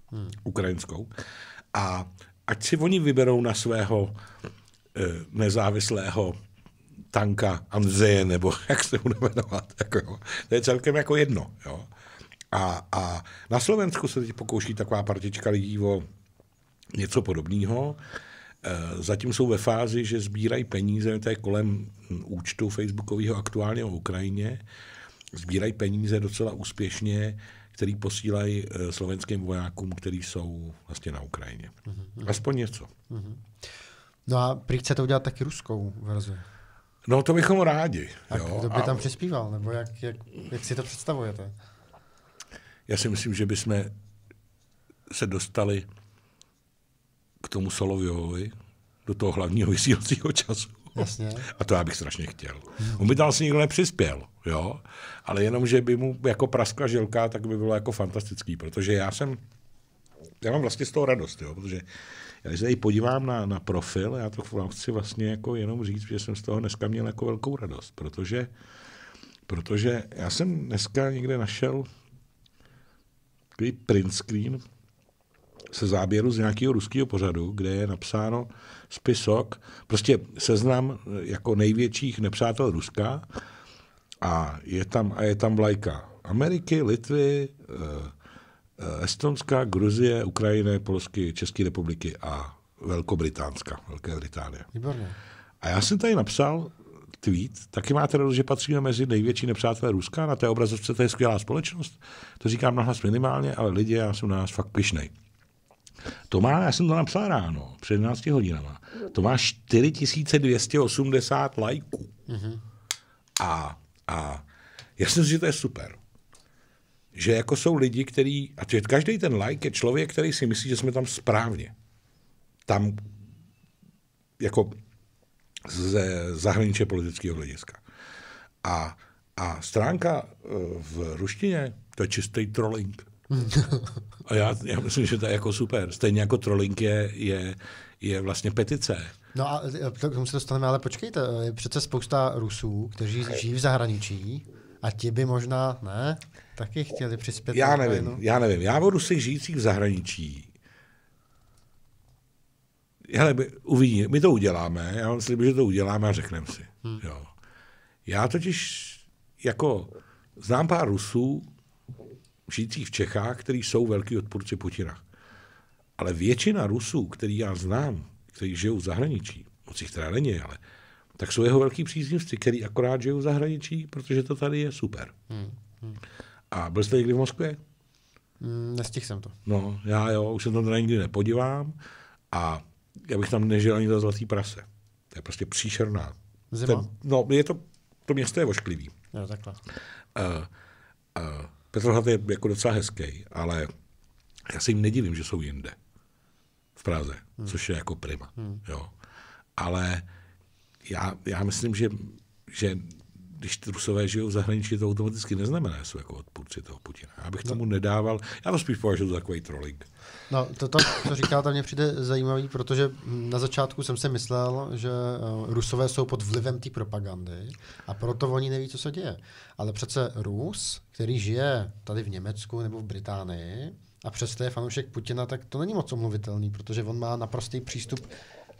hmm. ukrajinskou a ať si oni vyberou na svého e, nezávislého tanka Anzeje, nebo jak se bude jmenovat. Jako, jo. To je celkem jako jedno. Jo. A, a na Slovensku se teď pokouší taková partička lidí o něco podobného. E, zatím jsou ve fázi, že sbírají peníze, to je kolem účtu facebookového aktuálně o Ukrajině, sbírají peníze docela úspěšně, který posílají e, slovenským vojákům, kteří jsou vlastně na Ukrajině. Mhm, mhm. Aspoň něco. Mhm. No a prý to udělat taky ruskou verzi. No, to bychom rádi. Tak jo, kdo by a... tam přispíval, nebo jak, jak, jak si to představujete? Já si myslím, že bychom se dostali k tomu Soloviovi, do toho hlavního vysílacího času. Jasně. A to já bych strašně chtěl. On by tam si nikdo nepřispěl, jo? ale jenom, že by mu jako praskla žilka, tak by bylo jako fantastický, protože já jsem, já mám vlastně z toho radost, jo? protože já když se tady podívám na, na profil, já to vám chci vlastně jako jenom říct, že jsem z toho dneska měl jako velkou radost, protože, protože já jsem dneska někde našel takový print screen se záběru z nějakého ruského pořadu, kde je napsáno spisok, prostě seznam jako největších nepřátel Ruska a je tam, a je tam vlajka Ameriky, Litvy, eh, Eh, Estonska, Gruzie, Ukrajiny, Polsky, České republiky a Velkobritánska, Velké Británie. Výborně. A já jsem tady napsal tweet, taky máte radost, že patříme mezi největší nepřátelé Ruska, na té obrazovce to je skvělá společnost, to říkám nahlas minimálně, ale lidi, já jsem na nás fakt pišnej. To má, já jsem to napsal ráno, před 11 hodinama, to má 4280 lajků. Mm-hmm. A, a já si že to je super že jako jsou lidi, kteří, a tě, každý ten like je člověk, který si myslí, že jsme tam správně. Tam jako ze zahraničí politického hlediska. A, a stránka e, v ruštině, to je čistý trolling. A já, já myslím, že to je jako super. Stejně jako trolling je, je, je vlastně petice. No a e, k tomu se dostaneme, ale počkejte, e, je přece spousta Rusů, kteří žijí v zahraničí a ti by možná, ne? taky chtěli přispět. Já nevím, krajinu. já nevím. Já budu si žijících v zahraničí hele, my, uvidíme, my to uděláme, já vám slibuji, že to uděláme a řekneme si. Hmm. Jo. Já totiž jako znám pár Rusů, žijících v Čechách, kteří jsou velký odpůrci Putina. Ale většina Rusů, který já znám, kteří žijou v zahraničí, moc jich teda není, ale tak jsou jeho velký příznivci, který akorát žijou v zahraničí, protože to tady je super. Hmm. Hmm. A byl jste někdy v Moskvě? Mm, nestihl jsem to. No, já jo, už se tam teda nikdy nepodívám a já bych tam nežil ani za zlatý prase. To je prostě příšerná. Zima? Ten, no, je to, to město je ošklivý. Jo, takhle. Uh, uh, Petrohrad je jako docela hezký, ale já se jim nedivím, že jsou jinde. V Praze, hmm. což je jako prima. Hmm. Jo. Ale já, já myslím, že, že když Rusové žijou v zahraničí, to automaticky neznamená, že jsou jako odpůrci toho Putina. Já bych no. tomu no. nedával, já to spíš považuji za takový trolling. No, to, to, co tam mě přijde zajímavý, protože na začátku jsem si myslel, že eh, Rusové jsou pod vlivem té propagandy a proto oni neví, co se děje. Ale přece Rus, který žije tady v Německu nebo v Británii a přesto je fanoušek Putina, tak to není moc omluvitelný, protože on má naprostý přístup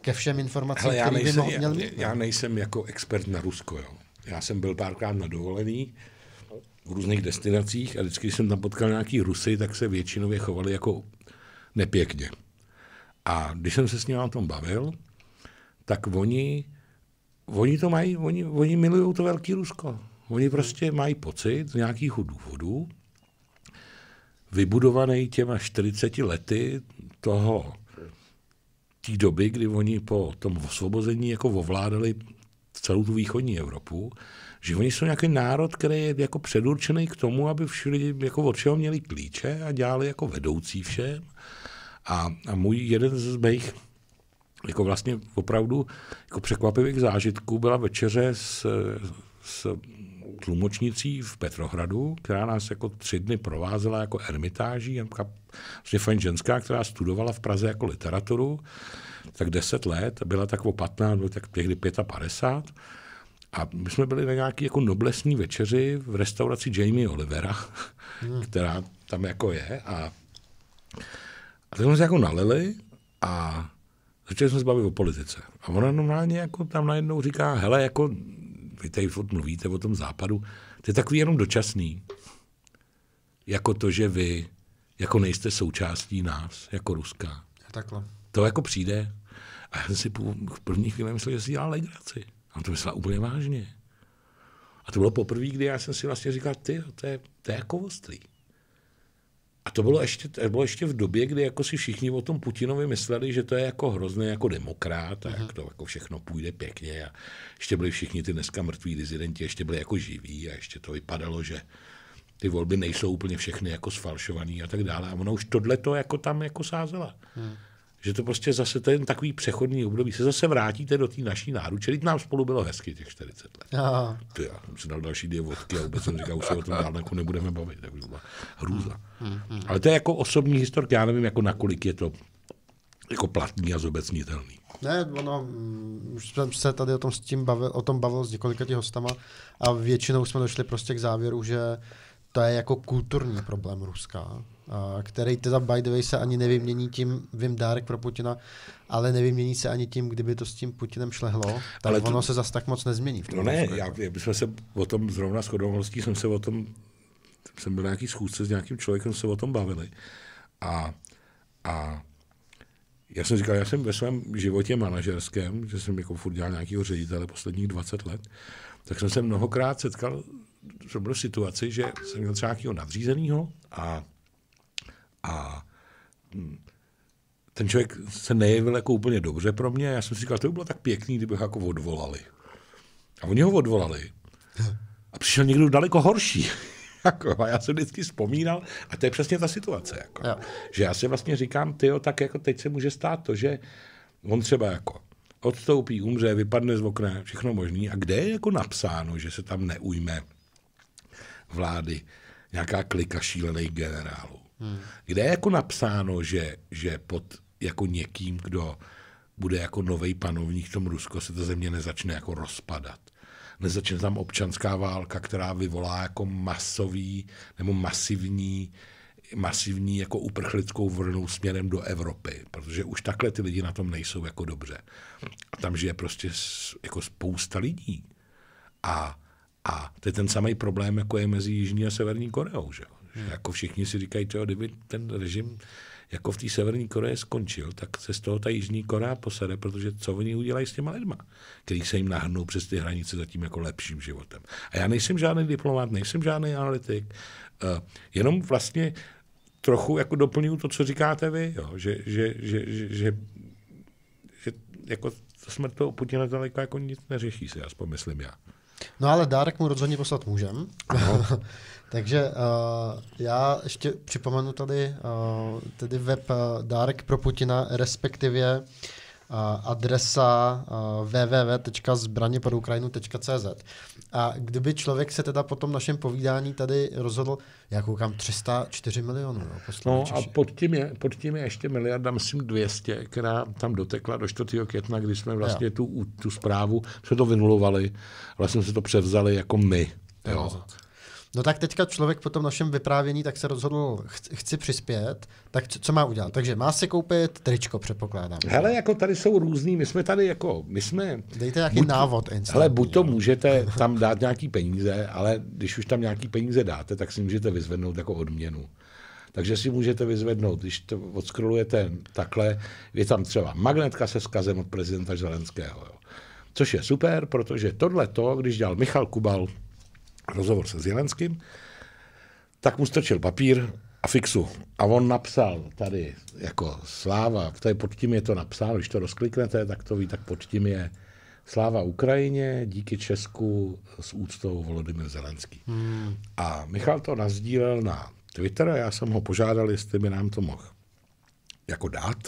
ke všem informacím, které by mohl, měl mít. Já, já nejsem jako expert na Rusko, jo. Já jsem byl párkrát na dovolený v různých destinacích a vždycky, když jsem tam potkal nějaký Rusy, tak se většinově chovali jako nepěkně. A když jsem se s nimi o tom bavil, tak oni, oni to mají, oni, oni milují to velký Rusko. Oni prostě mají pocit z nějakých důvodů, vybudovaný těma 40 lety toho té doby, kdy oni po tom osvobození jako ovládali celou tu východní Evropu, že oni jsou nějaký národ, který je jako předurčený k tomu, aby všichni jako od všeho měli klíče a dělali jako vedoucí všem. A, a můj jeden z mých jako vlastně opravdu jako překvapivých zážitků byla večeře s, s tlumočnicí v Petrohradu, která nás jako tři dny provázela jako ermitáží, vlastně fajn ženská, která studovala v Praze jako literaturu, tak 10 let, byla tak o 15, bylo tak tehdy 55. A my jsme byli na nějaký jako noblesní večeři v restauraci Jamie Olivera, hmm. která tam jako je. A, a tak jsme se jako nalili a začali jsme se bavit o politice. A ona normálně jako tam najednou říká, hele, jako vy tady furt mluvíte o tom západu, to je takový jenom dočasný. Jako to, že vy jako nejste součástí nás, jako Ruska. Takhle to jako přijde. A já jsem si v první chvíli myslel, že si dělá legraci. A to myslel úplně vážně. A to bylo poprvé, kdy já jsem si vlastně říkal, ty, to je, to je jako ostrý. A to bylo ještě, to bylo ještě v době, kdy jako si všichni o tom Putinovi mysleli, že to je jako hrozný jako demokrat a jak mhm. to jako všechno půjde pěkně. A ještě byli všichni ty dneska mrtví dizidenti, ještě byli jako živí a ještě to vypadalo, že ty volby nejsou úplně všechny jako sfalšovaný a tak dále. A ona už tohle to jako tam jako sázela. Hmm že to prostě zase ten takový přechodný období, se zase vrátíte do té naší náruče, teď nám spolu bylo hezky těch 40 let. Aha. To já jsem si dal další dvě vodky a vůbec jsem říkal, už se o tom dál jako nebudeme bavit, tak byla hrůza. Hmm, hmm, Ale to je jako osobní historka, já nevím, jako nakolik je to jako platný a zobecnitelný. Ne, ono, mm, už jsem se tady o tom, s tím bavil, o tom bavil s několika těch hostama a většinou jsme došli prostě k závěru, že to je jako kulturní problém Ruska který teda by the way se ani nevymění tím vím dárek pro Putina, ale nevymění se ani tím, kdyby to s tím Putinem šlehlo, tak ale ono to... se zase tak moc nezmění. V tom no ne, jako. já, my se o tom zrovna s chodovností, jsem se o tom, jsem byl na nějaký schůzce s nějakým člověkem, se o tom bavili. A, a já jsem říkal, já jsem ve svém životě manažerském, že jsem jako furt dělal nějakého ředitele posledních 20 let, tak jsem se mnohokrát setkal s situaci, že jsem měl třeba nějakého nadřízeného a a hm, ten člověk se nejevil jako úplně dobře pro mě. Já jsem si říkal, to by bylo tak pěkný, kdyby ho jako odvolali. A oni ho odvolali. A přišel někdo daleko horší. Jako, a já jsem vždycky vzpomínal, a to je přesně ta situace. Jako, jo. že já si vlastně říkám, ty tak jako teď se může stát to, že on třeba jako odstoupí, umře, vypadne z okna, všechno možný. A kde je jako napsáno, že se tam neujme vlády nějaká klika šílených generálů? Hmm. kde je jako napsáno, že, že pod jako někým, kdo bude jako nový panovník v tom Rusko, se ta země nezačne jako rozpadat. Nezačne tam občanská válka, která vyvolá jako masový nebo masivní masivní jako uprchlickou vlnou směrem do Evropy, protože už takhle ty lidi na tom nejsou jako dobře. A tam žije prostě jako spousta lidí. A, a to je ten samý problém, jako je mezi Jižní a Severní Koreou. Že? Hmm. Jako všichni si říkají, třeba kdyby ten režim jako v té Severní Koreji skončil, tak se z toho ta Jižní Korea posede, protože co oni udělají s těma lidma, který se jim nahrnou přes ty hranice za tím jako lepším životem. A já nejsem žádný diplomat, nejsem žádný analytik, uh, jenom vlastně trochu jako doplňuju to, co říkáte vy, jo, že, že, že, že, že, že jako smrt toho Putina daleko jako nic neřeší, se, aspoň myslím já. No ale dárek mu rozhodně poslat můžem. Takže uh, já ještě připomenu tady, uh, tedy web uh, eh, Dárek pro Putina, respektivě uh, adresa www.zbraněpodukrajinu.cz. A kdyby člověk se teda po tom našem povídání tady rozhodl, já koukám 304 milionů. No, no a pod tím, je, pod tím je ještě miliarda, myslím 200, která tam dotekla do 4. května, kdy jsme vlastně tu, tu zprávu, jsme to vynulovali, vlastně se to převzali jako my. jo. No tak teďka člověk po tom našem vyprávění tak se rozhodl, chci, chci přispět, tak co, co má udělat? Takže má si koupit tričko, předpokládám. Hele, že? jako tady jsou různý, my jsme tady jako, my jsme... Dejte nějaký buď, návod. Hele, buď to můžete tam dát nějaký peníze, ale když už tam nějaký peníze dáte, tak si můžete vyzvednout jako odměnu. Takže si můžete vyzvednout, když to odskrolujete takhle, je tam třeba magnetka se skazem od prezidenta Zelenského. Jo. Což je super, protože tohle to, když dělal Michal Kubal, rozhovor se Zelenským, tak mu strčil papír a fixu. A on napsal tady jako sláva, tady pod tím je to napsáno, když to rozkliknete, tak to ví, tak pod tím je sláva Ukrajině, díky Česku s úctou Volodymyr Zelenský. Hmm. A Michal to nazdílel na Twitter a já jsem ho požádal, jestli by nám to mohl jako dát.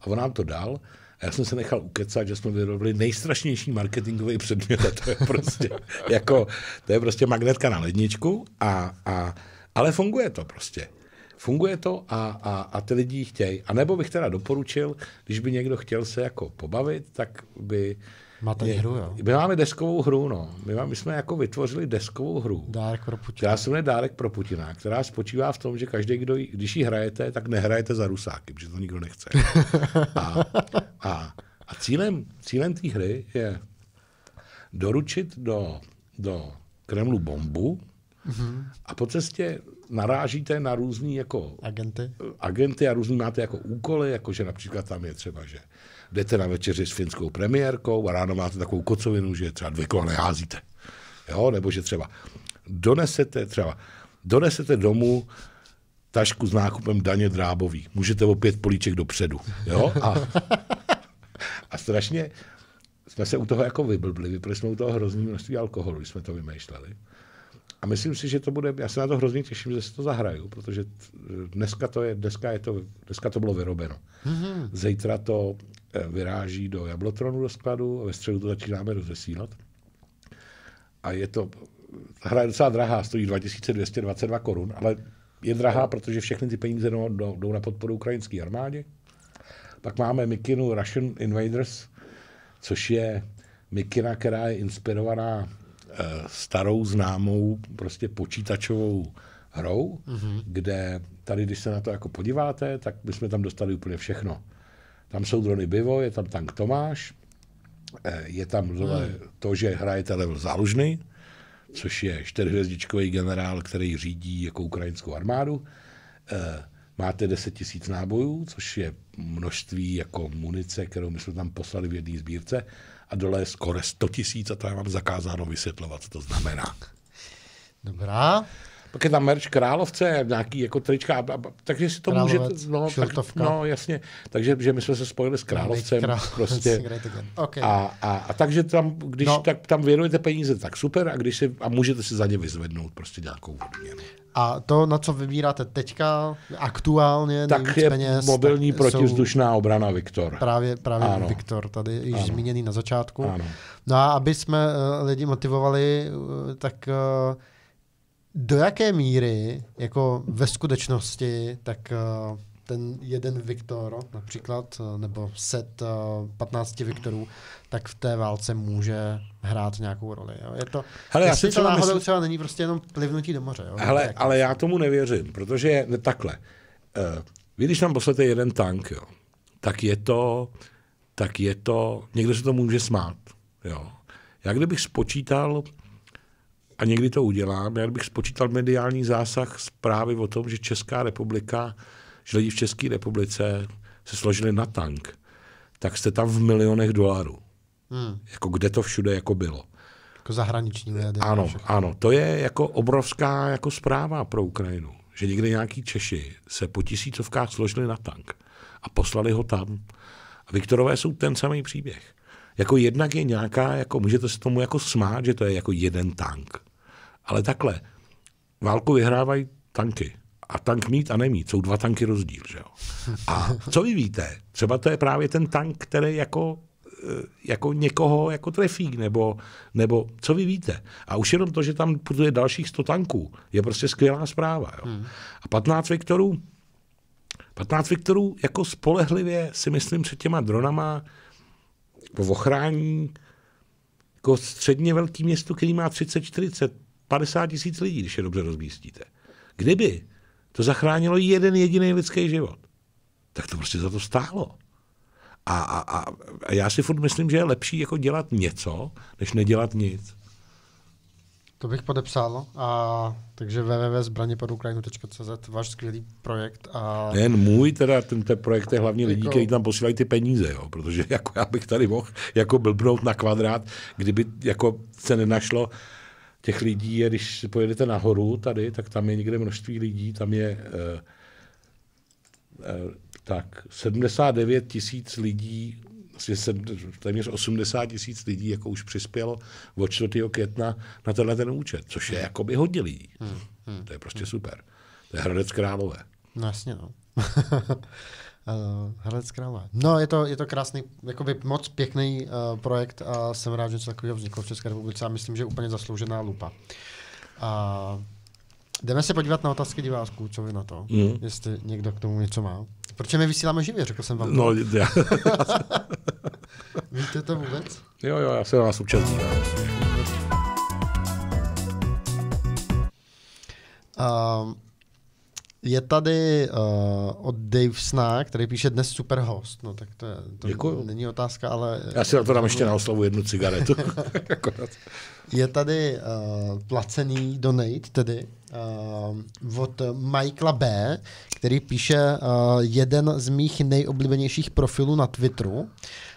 A on nám to dal. A já jsem se nechal ukecat, že jsme vyrobili nejstrašnější marketingový předmět. to je prostě, jako, to je prostě magnetka na ledničku. A, a, ale funguje to prostě. Funguje to a, a, a ty lidi chtějí. A nebo bych teda doporučil, když by někdo chtěl se jako pobavit, tak by Máte je, hru, jo? My máme deskovou hru, no. My, má, my jsme jako vytvořili deskovou hru. Dárek pro Putina. Která se jmenuje Dárek pro Putina, která spočívá v tom, že každý, kdo, když ji hrajete, tak nehrajete za rusáky, protože to nikdo nechce. A, a, a cílem, cílem té hry je doručit do, do Kremlu bombu mm-hmm. a po cestě narážíte na různý jako agenty. Eh, agenty a různý máte jako úkoly, jako že například tam je třeba, že jdete na večeři s finskou premiérkou a ráno máte takovou kocovinu, že třeba dvě kola neházíte. Jo? Nebo že třeba donesete třeba donesete domů tašku s nákupem daně drábový. Můžete o pět políček dopředu. Jo? A, a strašně jsme se u toho jako vyblbli, vypili jsme u toho hrozný množství alkoholu, když jsme to vymýšleli. A myslím si, že to bude, já se na to hrozně těším, že si to zahraju, protože dneska to, je, dneska je to, dneska to bylo vyrobeno. Mm-hmm. Zítra to eh, vyráží do Jablotronu do skladu a ve středu to začínáme rozesílat. A je to, ta hra je docela drahá, stojí 2222 korun, ale je drahá, protože všechny ty peníze jdou, jdou na podporu ukrajinské armádě. Pak máme Mikinu Russian Invaders, což je Mikina, která je inspirovaná Eh, starou známou prostě počítačovou hrou, mm-hmm. kde tady, když se na to jako podíváte, tak my jsme tam dostali úplně všechno. Tam jsou drony Bivo, je tam tank Tomáš, eh, je tam mm. to, že hrajete level zálužny, což je čtyřhvězdičkový generál, který řídí jako ukrajinskou armádu. Eh, máte 10 tisíc nábojů, což je množství jako munice, kterou my jsme tam poslali v jedné sbírce a dole je skoro 100 tisíc a to já mám zakázáno vysvětlovat, co to znamená. Dobrá pak je tam merch Královce, nějaký jako trička, a, a, takže si to Královec, můžete, no, tak, no jasně, takže že my jsme se spojili s Královcem, Královec, prostě, okay. a, a, a, takže tam, když no. tak tam věnujete peníze, tak super, a když si, a můžete si za ně vyzvednout prostě nějakou odměnu. A to, na co vybíráte teďka aktuálně, tak je peněz, mobilní tak jsou obrana Viktor. Právě, právě ano. Viktor, tady již ano. zmíněný na začátku. Ano. No a aby jsme uh, lidi motivovali, uh, tak uh, do jaké míry, jako ve skutečnosti, tak uh, ten jeden Viktor například, eh, nebo set uh, eh, 15 Viktorů, tak v té válce může hrát nějakou roli. Jo? Je to, Hele, já si to náhodou myslím... třeba není prostě jenom plivnutí do moře. Jo? Hele, jak... ale já tomu nevěřím, protože takhle. Uh, vy když tam poslete jeden tank, jo, tak je to, tak je to, někdo se to může smát. Jo. Já kdybych spočítal a někdy to udělám, já bych spočítal mediální zásah zprávy o tom, že Česká republika, že lidi v České republice se složili na tank, tak jste tam v milionech dolarů. Hmm. Jako kde to všude jako bylo. Jako zahraniční média. Ano, ano, to je jako obrovská jako zpráva pro Ukrajinu, že někdy nějaký Češi se po tisícovkách složili na tank a poslali ho tam. A Viktorové jsou ten samý příběh. Jako jednak je nějaká, jako můžete se tomu jako smát, že to je jako jeden tank. Ale takhle, válku vyhrávají tanky. A tank mít a nemít, jsou dva tanky rozdíl. Že jo? A co vy víte? Třeba to je právě ten tank, který jako eh, jako někoho jako trefí, nebo, nebo co vy víte. A už jenom to, že tam putuje dalších 100 tanků, je prostě skvělá zpráva. Jo. Hmm. A 15 Viktorů, 15 Viktorů jako spolehlivě si myslím před těma dronama v ochrání jako středně velký město, který má 30-40 50 tisíc lidí, když je dobře rozmístíte. Kdyby to zachránilo jeden jediný lidský život, tak to prostě za to stálo. A, a, a, a já si furt myslím, že je lepší jako dělat něco, než nedělat nic. To bych podepsal. A, takže www.zbraněpadukrajinu.cz, váš skvělý projekt. A... Jen můj, teda ten, ten projekt je hlavně lidí, jako... kteří tam posílají ty peníze, jo, protože jako já bych tady mohl jako blbnout na kvadrát, kdyby jako se nenašlo těch lidí je, když pojedete nahoru tady, tak tam je někde množství lidí, tam je eh, eh, tak 79 tisíc lidí, vlastně téměř 80 tisíc lidí jako už přispělo od 4. května na tenhle ten účet, což je jako by hodně lidí. Hmm, hmm, to je prostě hmm. super. To je Hradec Králové. No jasně, no. Uh, eh, Hradec Králové. No, je to, je to krásný, jakoby moc pěkný uh, projekt a jsem rád, že něco takového vzniklo v České republice a myslím, že je úplně zasloužená lupa. Uh, jdeme se podívat na otázky diváků, co vy na to, mm. jestli někdo k tomu něco má. Proč my vysíláme živě, řekl jsem vám. No, já. Víte to vůbec? Jo, jo, já se na vás občas Uh, uh, je tady uh, od Dave Sna, který píše dnes super host. No tak to, je, to Děkuju. není otázka, ale... Já si na to dám ještě na oslavu jednu cigaretu. je tady uh, placený donate tedy uh, od Michaela B., který píše uh, jeden z mých nejoblíbenějších profilů na Twitteru.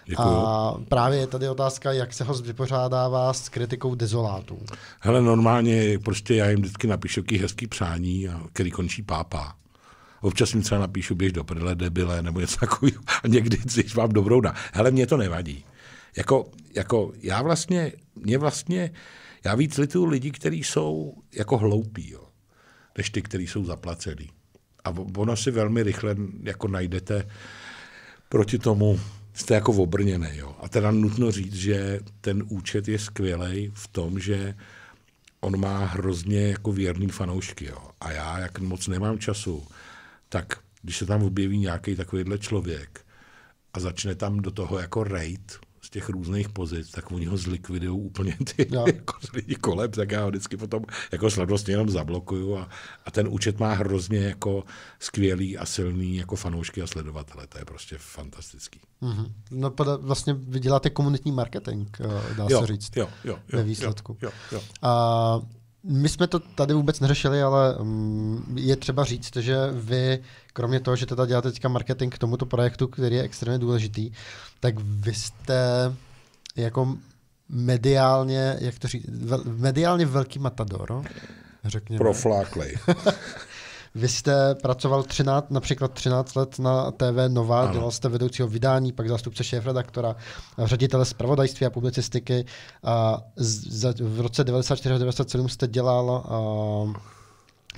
Děkuju. A právě je tady otázka, jak se ho vypořádává s kritikou dezolátů. Hele, normálně prostě já jim vždycky napíšu jaký hezký přání, který končí pápa. Občas jim třeba napíšu, běž do prdele, debile, nebo něco takového. A někdy když vám dobrou na. Hele, mě to nevadí. Jako, jako já vlastně, mě vlastně, já víc lituju lidí, kteří jsou jako hloupí, jo, než ty, kteří jsou zaplacený. A ono si velmi rychle jako najdete proti tomu jste jako obrněný. Jo. A teda nutno říct, že ten účet je skvělý v tom, že on má hrozně jako věrný fanoušky. Jo. A já, jak moc nemám času, tak když se tam objeví nějaký takovýhle člověk a začne tam do toho jako rejt, těch různých pozic, tak oni ho zlikvidují úplně ty no. jako lidi kolem, tak já ho vždycky potom jako sladostně jenom zablokuju a, a, ten účet má hrozně jako skvělý a silný jako fanoušky a sledovatele, to je prostě fantastický. Mm-hmm. No vlastně vy děláte komunitní marketing, eh, dá jo, se říct, jo, jo, jo, ve výsledku. Jo, jo, jo. A my jsme to tady vůbec neřešili, ale mm, je třeba říct, že vy, kromě toho, že teda děláte teďka marketing k tomuto projektu, který je extrémně důležitý, tak vy jste jako mediálně, jak to říct, mediálně velký matador, řekněme. Profláklej. Vy jste pracoval 13, například 13 let na TV Nova, ano. dělal jste vedoucího vydání, pak zástupce šéfredaktora, ředitele zpravodajství a publicistiky. A z, v roce 1994 1997 jste dělal a,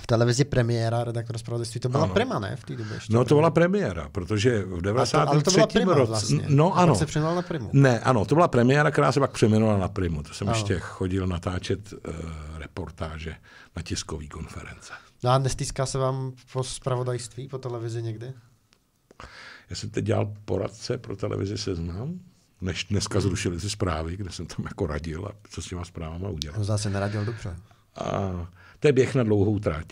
v televizi premiéra, redaktor zpravodajství, to byla ano. prima, ne? V té době ještě. No to byla premiéra, protože v 93. To, ale to byla prima vlastně. roce, vlastně. No ano. se přeměnila na primu. Ne, ano, to byla premiéra, která se pak přeměnila na primu. To jsem ano. ještě chodil natáčet uh, reportáže na tiskové konference. No a nestýská se vám po spravodajství, po televizi někdy? Já jsem teď dělal poradce pro televizi Seznam, než dneska zrušili ty zprávy, kde jsem tam jako radil a co s těma zprávama udělal. No zase neradil dobře. A to je běh na dlouhou trať.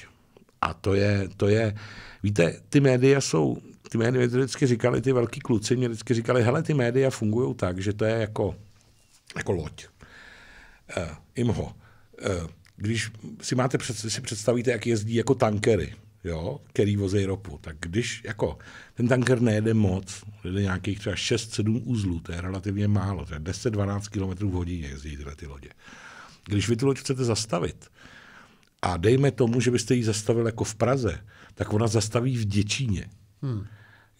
A to je, to je, víte, ty média jsou, ty média mě vždycky říkali, ty velký kluci mě vždycky říkali, hele, ty média fungují tak, že to je jako, jako loď. Uh, imho. Uh, když si, máte, si představíte, jak jezdí jako tankery, jo, který vozí ropu, tak když jako ten tanker nejede moc, jede nějakých třeba 6-7 uzlů, to je relativně málo, to je 10-12 km v hodině jezdí tyhle ty lodě. Když vy tu loď chcete zastavit, a dejme tomu, že byste ji zastavil jako v Praze, tak ona zastaví v Děčíně. Hmm.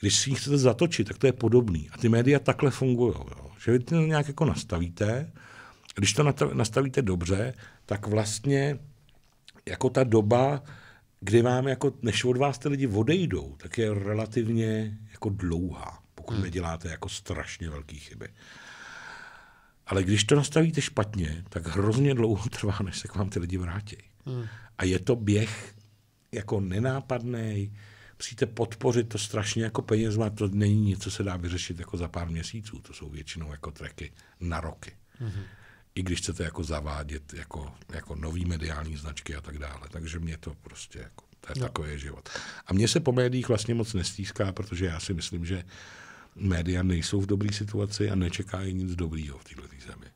Když si ji chcete zatočit, tak to je podobný. A ty média takhle fungují. Že vy to nějak jako nastavíte, když to nastavíte dobře, tak vlastně jako ta doba, kdy vám, jako, než od vás ty lidi odejdou, tak je relativně jako dlouhá, pokud hmm. neděláte jako strašně velké chyby. Ale když to nastavíte špatně, tak hrozně dlouho trvá, než se k vám ty lidi vrátí. Hmm. A je to běh jako nenápadný, přijďte podpořit to strašně jako a to není něco, co se dá vyřešit jako za pár měsíců, to jsou většinou jako treky na roky. hmm i když chcete jako zavádět jako, jako nový mediální značky a tak dále. Takže mě to prostě jako, to je no. takový život. A mně se po médiích vlastně moc nestýská, protože já si myslím, že média nejsou v dobré situaci a nečeká je nic dobrýho v této zemi.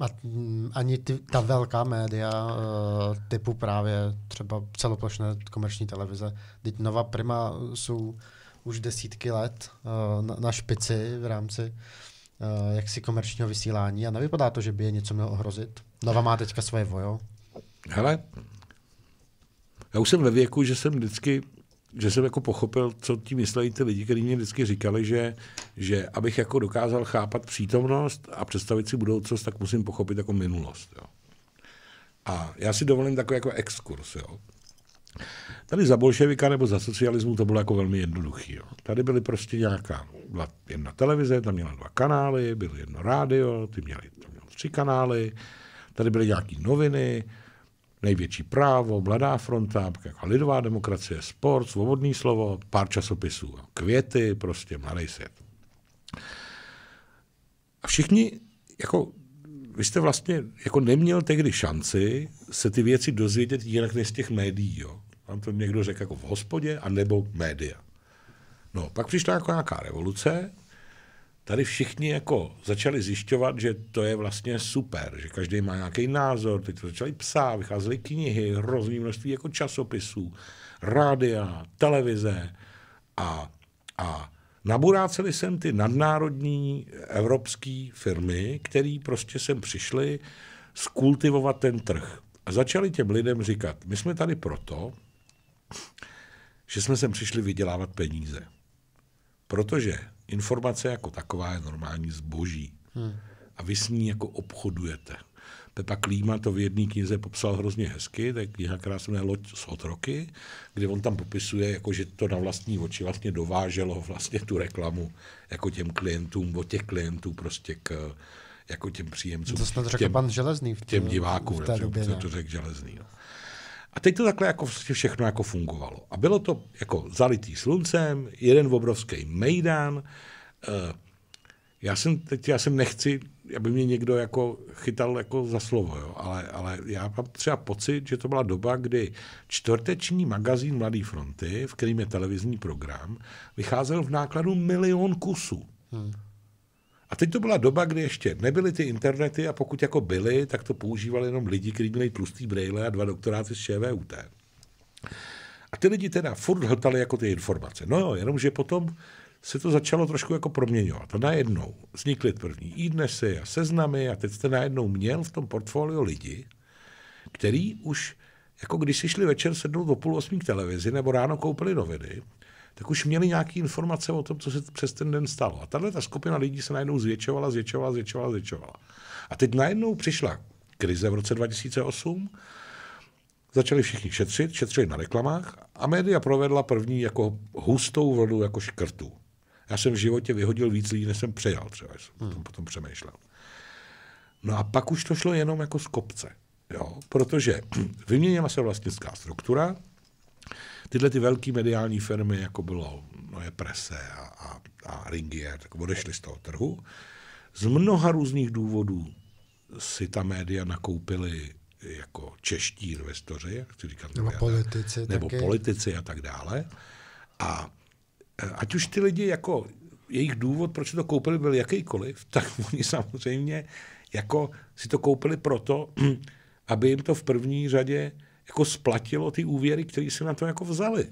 A mm, ani ty, ta velká média uh, typu právě třeba celoplošné komerční televize. Teď Nova Prima jsou už desítky let uh, na, na špici v rámci jak eh, jaksi komerčního vysílání a nevypadá to, že by je něco mělo ohrozit. Nova má teďka svoje vojo. Hele, já už jsem ve věku, že jsem vždycky že jsem jako pochopil, co tím mysleli ty lidi, kteří mě vždycky říkali, že, že abych jako dokázal chápat přítomnost a představit si budoucnost, tak musím pochopit jako minulost. Jo. A já si dovolím takový jako exkurs. Jo. Tady za bolševika nebo za socialismu to bylo jako velmi jednoduché. Tady byly prostě nějaká, byla jedna televize, tam měla dva kanály, bylo jedno rádio, ty měly, tam měl tři kanály, tady byly nějaké noviny, největší právo, Mladá fronta, jako lidová demokracie, sport, svobodný slovo, pár časopisů, květy, prostě mladý svět. A všichni, jako vy jste vlastně jako neměl tehdy šanci se ty věci dozvědět jinak než z těch médií. Jo. Vám to někdo řekl jako v hospodě, anebo média. No, pak přišla jako nějaká revoluce, tady všichni jako začali zjišťovat, že to je vlastně super, že každý má nějaký názor, teď to začali psát, vycházely knihy, hrozný množství jako časopisů, rádia, televize a, a naburáceli jsem ty nadnárodní evropské firmy, které prostě sem přišly skultivovat ten trh. A začali těm lidem říkat, my jsme tady proto, že jsme sem přišli vydělávat peníze. Protože informace jako taková je normální zboží. Hmm. A vy s ní jako obchodujete. Pepa Klíma to v jedné knize popsal hrozně hezky, to je kniha, která se jmenuje Loď z otroky, kde on tam popisuje, jako, že to na vlastní oči vlastně dováželo vlastně tu reklamu jako těm klientům, od těch klientů prostě k jako těm příjemcům. To snad řekl těm, pan Železný v tě, těm divákům, v té době, ne? to řekl Železný. No. A teď to takhle jako všechno jako fungovalo. A bylo to jako zalitý sluncem, jeden obrovský mejdán. Eh, já jsem teď, já jsem nechci, aby mě někdo jako chytal jako za slovo, jo? Ale, ale já mám třeba pocit, že to byla doba, kdy čtvrteční magazín Mladé fronty, v kterým je televizní program, vycházel v nákladu milion kusů. Hmm. A teď to byla doba, kdy ještě nebyly ty internety a pokud jako byly, tak to používali jenom lidi, kteří měli tlustý brejle a dva doktoráty z ČVUT. A ty lidi teda furt hltali jako ty informace. No jo, jenomže potom se to začalo trošku jako proměňovat. A najednou vznikly první e-dnesy a seznamy a teď jste najednou měl v tom portfoliu lidi, který už, jako když si šli večer sednout do půl osmí k televizi nebo ráno koupili noviny, tak už měli nějaké informace o tom, co se přes ten den stalo. A tahle ta skupina lidí se najednou zvětšovala, zvětšovala, zvětšovala, zvětšovala. A teď najednou přišla krize v roce 2008, začali všichni šetřit, šetřili na reklamách a média provedla první jako hustou vlnu jako škrtů. Já jsem v životě vyhodil víc lidí, než jsem přejal, třeba, jsem hmm. potom, potom přemýšlel. No a pak už to šlo jenom jako z kopce. Jo? Protože vyměnila se vlastnická struktura, tyhle ty velké mediální firmy, jako bylo no je a, a, a Ringier, tak odešly z toho trhu. Z mnoha různých důvodů si ta média nakoupili jako čeští investoři, jak chci říkat, nebo, politici, nebo taky. politici a tak dále. A e, ať už ty lidi jako jejich důvod, proč to koupili, byl jakýkoliv, tak oni samozřejmě jako si to koupili proto, aby jim to v první řadě jako splatilo ty úvěry, které si na to jako vzali.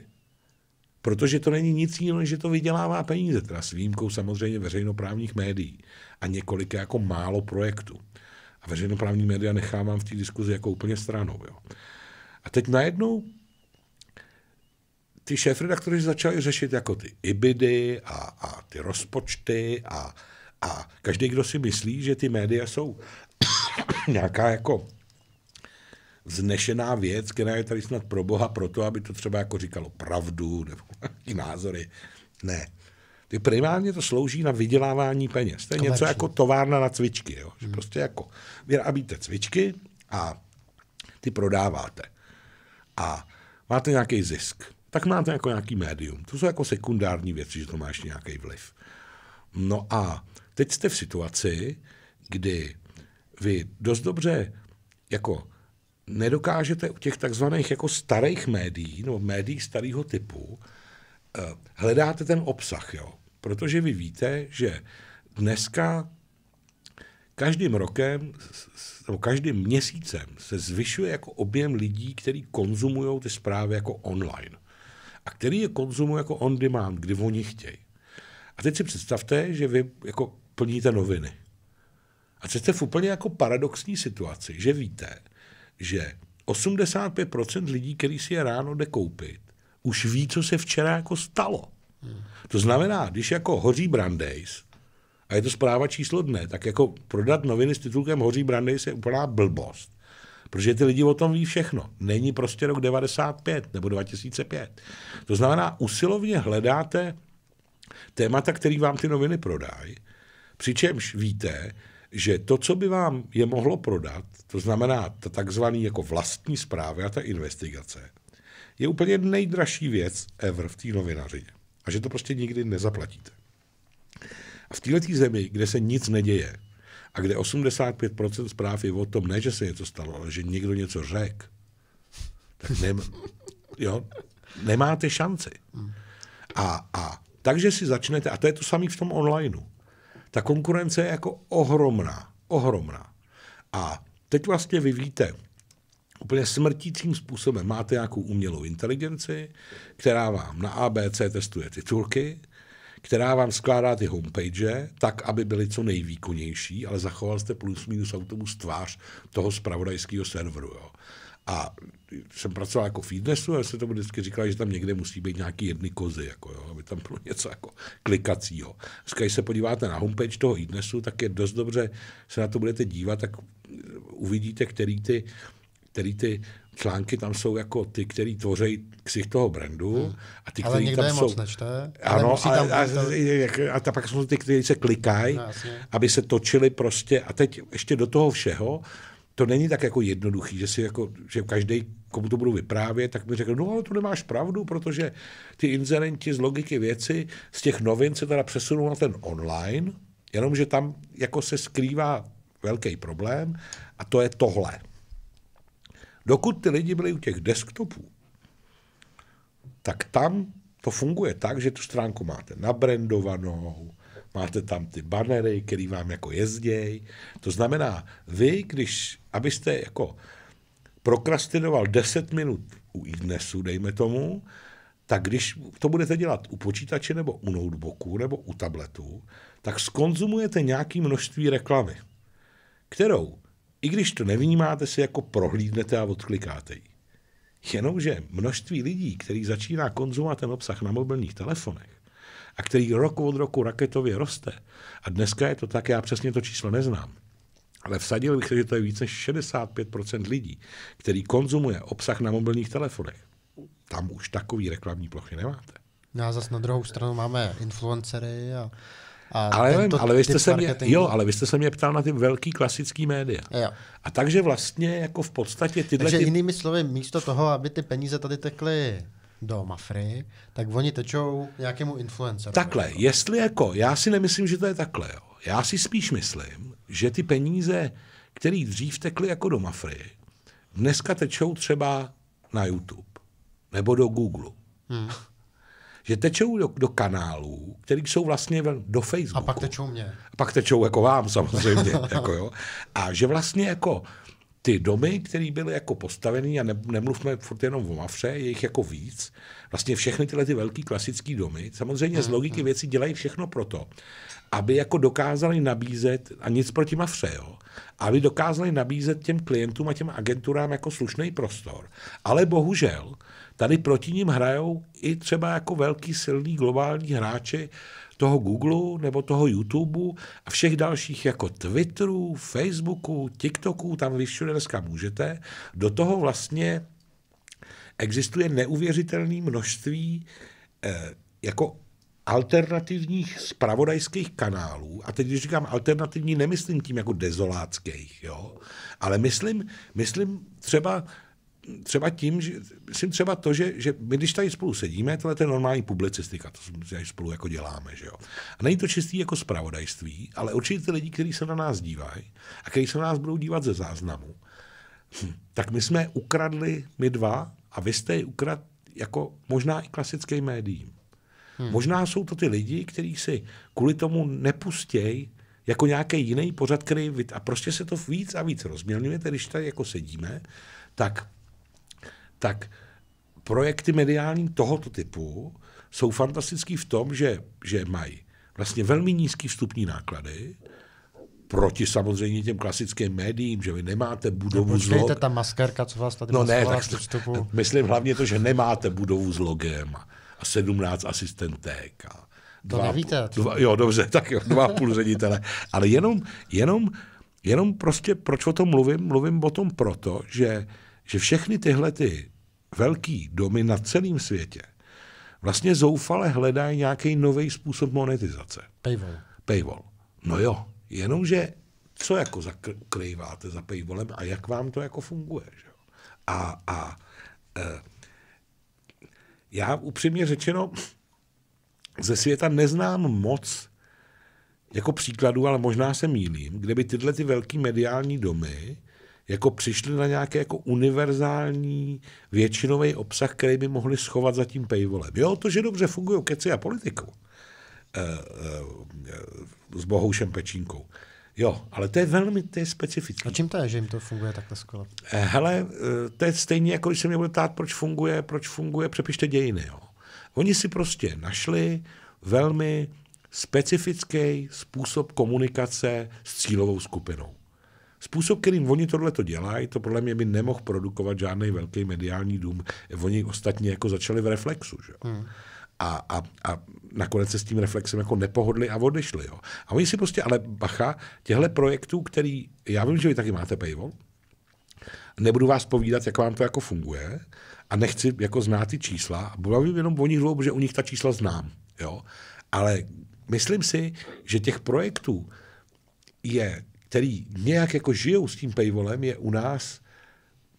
Protože to není nic jiného, než že to vydělává peníze, teda s výjimkou samozřejmě veřejnoprávních médií a několik jako málo projektů. A veřejnoprávní média nechávám v té diskuzi jako úplně stranou. Jo. A teď najednou ty kteří začali řešit jako ty ibidy a, a ty rozpočty a, a každý, kdo si myslí, že ty média jsou nějaká jako znešená věc, která je tady snad pro Boha proto, aby to třeba jako říkalo pravdu nebo nějaký názory. Ne. Ty primárně to slouží na vydělávání peněz. To je něco jako továrna na cvičky. Jo? Že hmm. Prostě jako vyrábíte cvičky a ty prodáváte. A máte nějaký zisk. Tak máte jako nějaký médium. To jsou jako sekundární věci, že to máš nějaký vliv. No a teď jste v situaci, kdy vy dost dobře jako nedokážete u těch takzvaných jako starých médií, nebo médií starého typu, eh, hledáte ten obsah, jo. Protože vy víte, že dneska každým rokem, nebo každým měsícem se zvyšuje jako objem lidí, kteří konzumují ty zprávy jako online. A který je konzumují jako on demand, kdy oni chtějí. A teď si představte, že vy jako plníte noviny. A jste v úplně jako paradoxní situaci, že víte, že 85% lidí, který si je ráno jde koupit, už ví, co se včera jako stalo. To znamená, když jako hoří Brandeis, a je to zpráva číslo dne, tak jako prodat noviny s titulkem Hoří Brandeis je úplná blbost. Protože ty lidi o tom ví všechno. Není prostě rok 95 nebo 2005. To znamená, usilovně hledáte témata, který vám ty noviny prodají, přičemž víte, že to, co by vám je mohlo prodat, to znamená ta takzvaný jako vlastní zpráva a ta investigace, je úplně nejdražší věc ever v té novinařině. A že to prostě nikdy nezaplatíte. A v této zemi, kde se nic neděje a kde 85% zpráv je o tom, ne, že se něco stalo, ale že někdo něco řekl, tak nem, jo, nemáte šanci. A, a takže si začnete, a to je to samé v tom onlineu. Ta konkurence je jako ohromná, ohromná. A teď vlastně vy víte, úplně smrtícím způsobem máte nějakou umělou inteligenci, která vám na ABC testuje titulky, která vám skládá ty homepage, tak, aby byly co nejvýkonnější, ale zachoval jste plus minus autobus tvář toho spravodajského serveru. Jo. A jsem pracoval jako fitnessu a se tomu vždycky říkal, že tam někde musí být nějaký jedny kozy, jako jo, aby tam bylo něco jako klikacího. Dneska, když se podíváte na homepage toho fitnessu, tak je dost dobře, se na to budete dívat, tak uvidíte, který ty, který ty články tam jsou jako ty, který tvoří ksich toho brandu. Hmm. A ty, ale tam je jsou... moc nečte. Ano, ale tam a, a, a, a, pak jsou ty, kteří se klikají, no, aby se točili prostě. A teď ještě do toho všeho to není tak jako jednoduchý, že si jako, že každý, komu to budu vyprávět, tak mi řekl, no ale tu nemáš pravdu, protože ty inzerenti z logiky věci z těch novin se teda přesunou na ten online, jenomže tam jako se skrývá velký problém a to je tohle. Dokud ty lidi byli u těch desktopů, tak tam to funguje tak, že tu stránku máte nabrandovanou, máte tam ty banery, který vám jako jezdějí. To znamená, vy, když, abyste jako prokrastinoval 10 minut u Ignesu, dejme tomu, tak když to budete dělat u počítače nebo u notebooku nebo u tabletu, tak skonzumujete nějaké množství reklamy, kterou, i když to nevnímáte, si jako prohlídnete a odklikáte ji. Jenomže množství lidí, který začíná konzumovat ten obsah na mobilních telefonech, a který rok od roku raketově roste. A dneska je to tak, já přesně to číslo neznám, ale vsadil bych se, že to je více než 65% lidí, který konzumuje obsah na mobilních telefonech. Tam už takový reklamní plochy nemáte. No a zas na druhou stranu máme influencery a a ale, tento, ale, vy jste se mě, jo, ale vy jste se mě ptal na ty velký klasický média. Jo. A takže vlastně jako v podstatě tyhle... Takže ty... jinými slovy, místo toho, aby ty peníze tady tekly do Mafry, tak oni tečou nějakému influencerovi. Takhle, jako. jestli jako, já si nemyslím, že to je takhle. Jo. Já si spíš myslím, že ty peníze, které dřív tekly jako do Mafry, dneska tečou třeba na YouTube nebo do Google. Hmm. Že tečou do, do kanálů, který jsou vlastně do Facebooku. A pak tečou mě. A pak tečou jako vám samozřejmě. jako jo. A že vlastně jako ty domy, které byly jako postavené, a ne, nemluvme furt jenom o Mafře, je jich jako víc, vlastně všechny tyhle ty velký klasické domy, samozřejmě hmm, z mhm, logiky hmm. věci dělají všechno proto, aby jako dokázali nabízet, a nic proti Mafře, jo, aby dokázali nabízet těm klientům a těm agenturám jako slušný prostor. Ale bohužel, tady proti ním hrajou i třeba jako velký silný globální hráči, toho Google nebo toho YouTube a všech dalších jako Twitteru, Facebooku, TikToku, tam vy všude dneska můžete, do toho vlastně existuje neuvěřitelné množství eh, jako alternativních spravodajských kanálů, a teď když říkám alternativní, nemyslím tím jako dezoláckých, jo, ale myslím, myslím třeba třeba tím, že, myslím třeba to, že, že my když tady spolu sedíme, tohle je normální publicistika, to tady spolu jako děláme, že jo. A není to čistý jako zpravodajství, ale určitě ty lidi, kteří se na nás dívají a kteří se na nás budou dívat ze záznamu, hm, tak my jsme ukradli, my dva, a vy jste je ukradli jako možná i klasické médiím. Hmm. Možná jsou to ty lidi, kteří si kvůli tomu nepustějí jako nějaký jiný pořad, který a prostě se to víc a víc rozmělňuje, když tady jako sedíme, tak tak projekty mediální tohoto typu jsou fantastický v tom, že, že mají vlastně velmi nízký vstupní náklady, proti samozřejmě těm klasickým médiím, že vy nemáte budovu no, s logem. ta maskerka, co vás tady No ne, tak vstupu. myslím hlavně to, že nemáte budovu s logem a 17 asistentek. A dva, to nevíte. Dva, jo, dobře, tak jo, dva půl ředitele. Ale jenom, jenom, jenom prostě, proč o tom mluvím? Mluvím o tom proto, že, že všechny tyhle ty velký domy na celém světě vlastně zoufale hledají nějaký nový způsob monetizace. Paywall. Paywall. No jo, jenomže co jako zakrýváte za paywallem a jak vám to jako funguje. Že? A, a e, já upřímně řečeno ze světa neznám moc jako příkladů, ale možná se mýlím, kde by tyhle ty velký mediální domy jako přišli na nějaký jako univerzální většinový obsah, který by mohli schovat za tím paywallem. Jo, to, že dobře fungují keci a politiku e, e, s Bohoušem Pečínkou. Jo, ale to je velmi to je specifické. A čím to je, že jim to funguje takhle skvěle? Eh, hele, to je stejně, jako když se mě bude ptát, proč funguje, proč funguje, přepište dějiny. Jo. Oni si prostě našli velmi specifický způsob komunikace s cílovou skupinou. Způsob, kterým oni tohle to dělají, to podle mě by nemohl produkovat žádný velký mediální dům. Oni ostatně jako začali v reflexu. Že? Hmm a, a, a nakonec se s tím reflexem jako nepohodli a odešli. Jo. A oni si prostě, ale bacha, těchto projektů, který, já vím, že vy taky máte pivo, nebudu vás povídat, jak vám to jako funguje a nechci jako znát ty čísla, bavím jenom o nich že protože u nich ta čísla znám. Jo. Ale myslím si, že těch projektů je který nějak jako žijou s tím pejvolem je u nás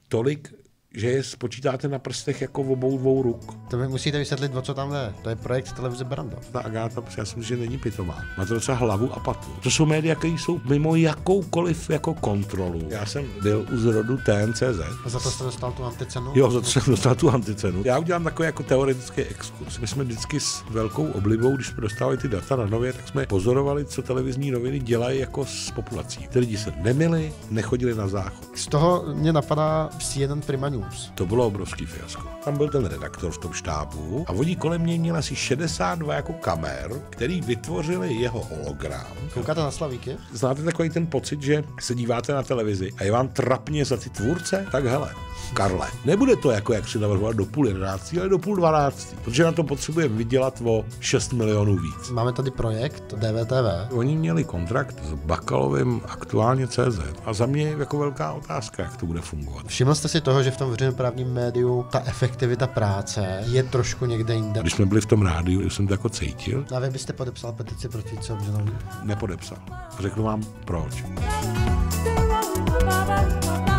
tolik že je spočítáte na prstech jako v obou dvou ruk. To mi musíte vysvětlit, o co tam je. To je projekt televize Brandov. Ta Agáta, já si myslím, že není pitomá. Má to docela hlavu a patu. To jsou média, které jsou mimo jakoukoliv jako kontrolu. Já jsem byl u zrodu TNCZ. A za to jste dostal tu anticenu? Jo, za to jsem dostal tu anticenu. Já udělám takový jako teoretický exkurs. My jsme vždycky s velkou oblibou, když jsme dostávali ty data na nově, tak jsme pozorovali, co televizní noviny dělají jako s populací. Ty lidi se nemili, nechodili na záchod. Z toho mě napadá CNN Prima News News. To bylo obrovský fiasko. Tam byl ten redaktor v tom štábu a oni kolem něj měl asi 62 jako kamer, který vytvořili jeho hologram. Koukáte na Slavíky? Znáte takový ten pocit, že se díváte na televizi a je vám trapně za ty tvůrce? Tak hele, Karle, nebude to jako, jak si navrhovat do půl jedenáctí, ale do půl dvanáctí, protože na to potřebujeme vydělat o 6 milionů víc. Máme tady projekt DVTV. Oni měli kontrakt s Bakalovým aktuálně CZ a za mě je jako velká otázka, jak to bude fungovat. Všiml jste si toho, že v tom právním médiu ta efektivita práce je trošku někde jinde. Když jsme byli v tom rádiu, jsem to jako cítil. A vy byste podepsal petici proti co Nepodepsal. Řeknu vám proč. Thank you.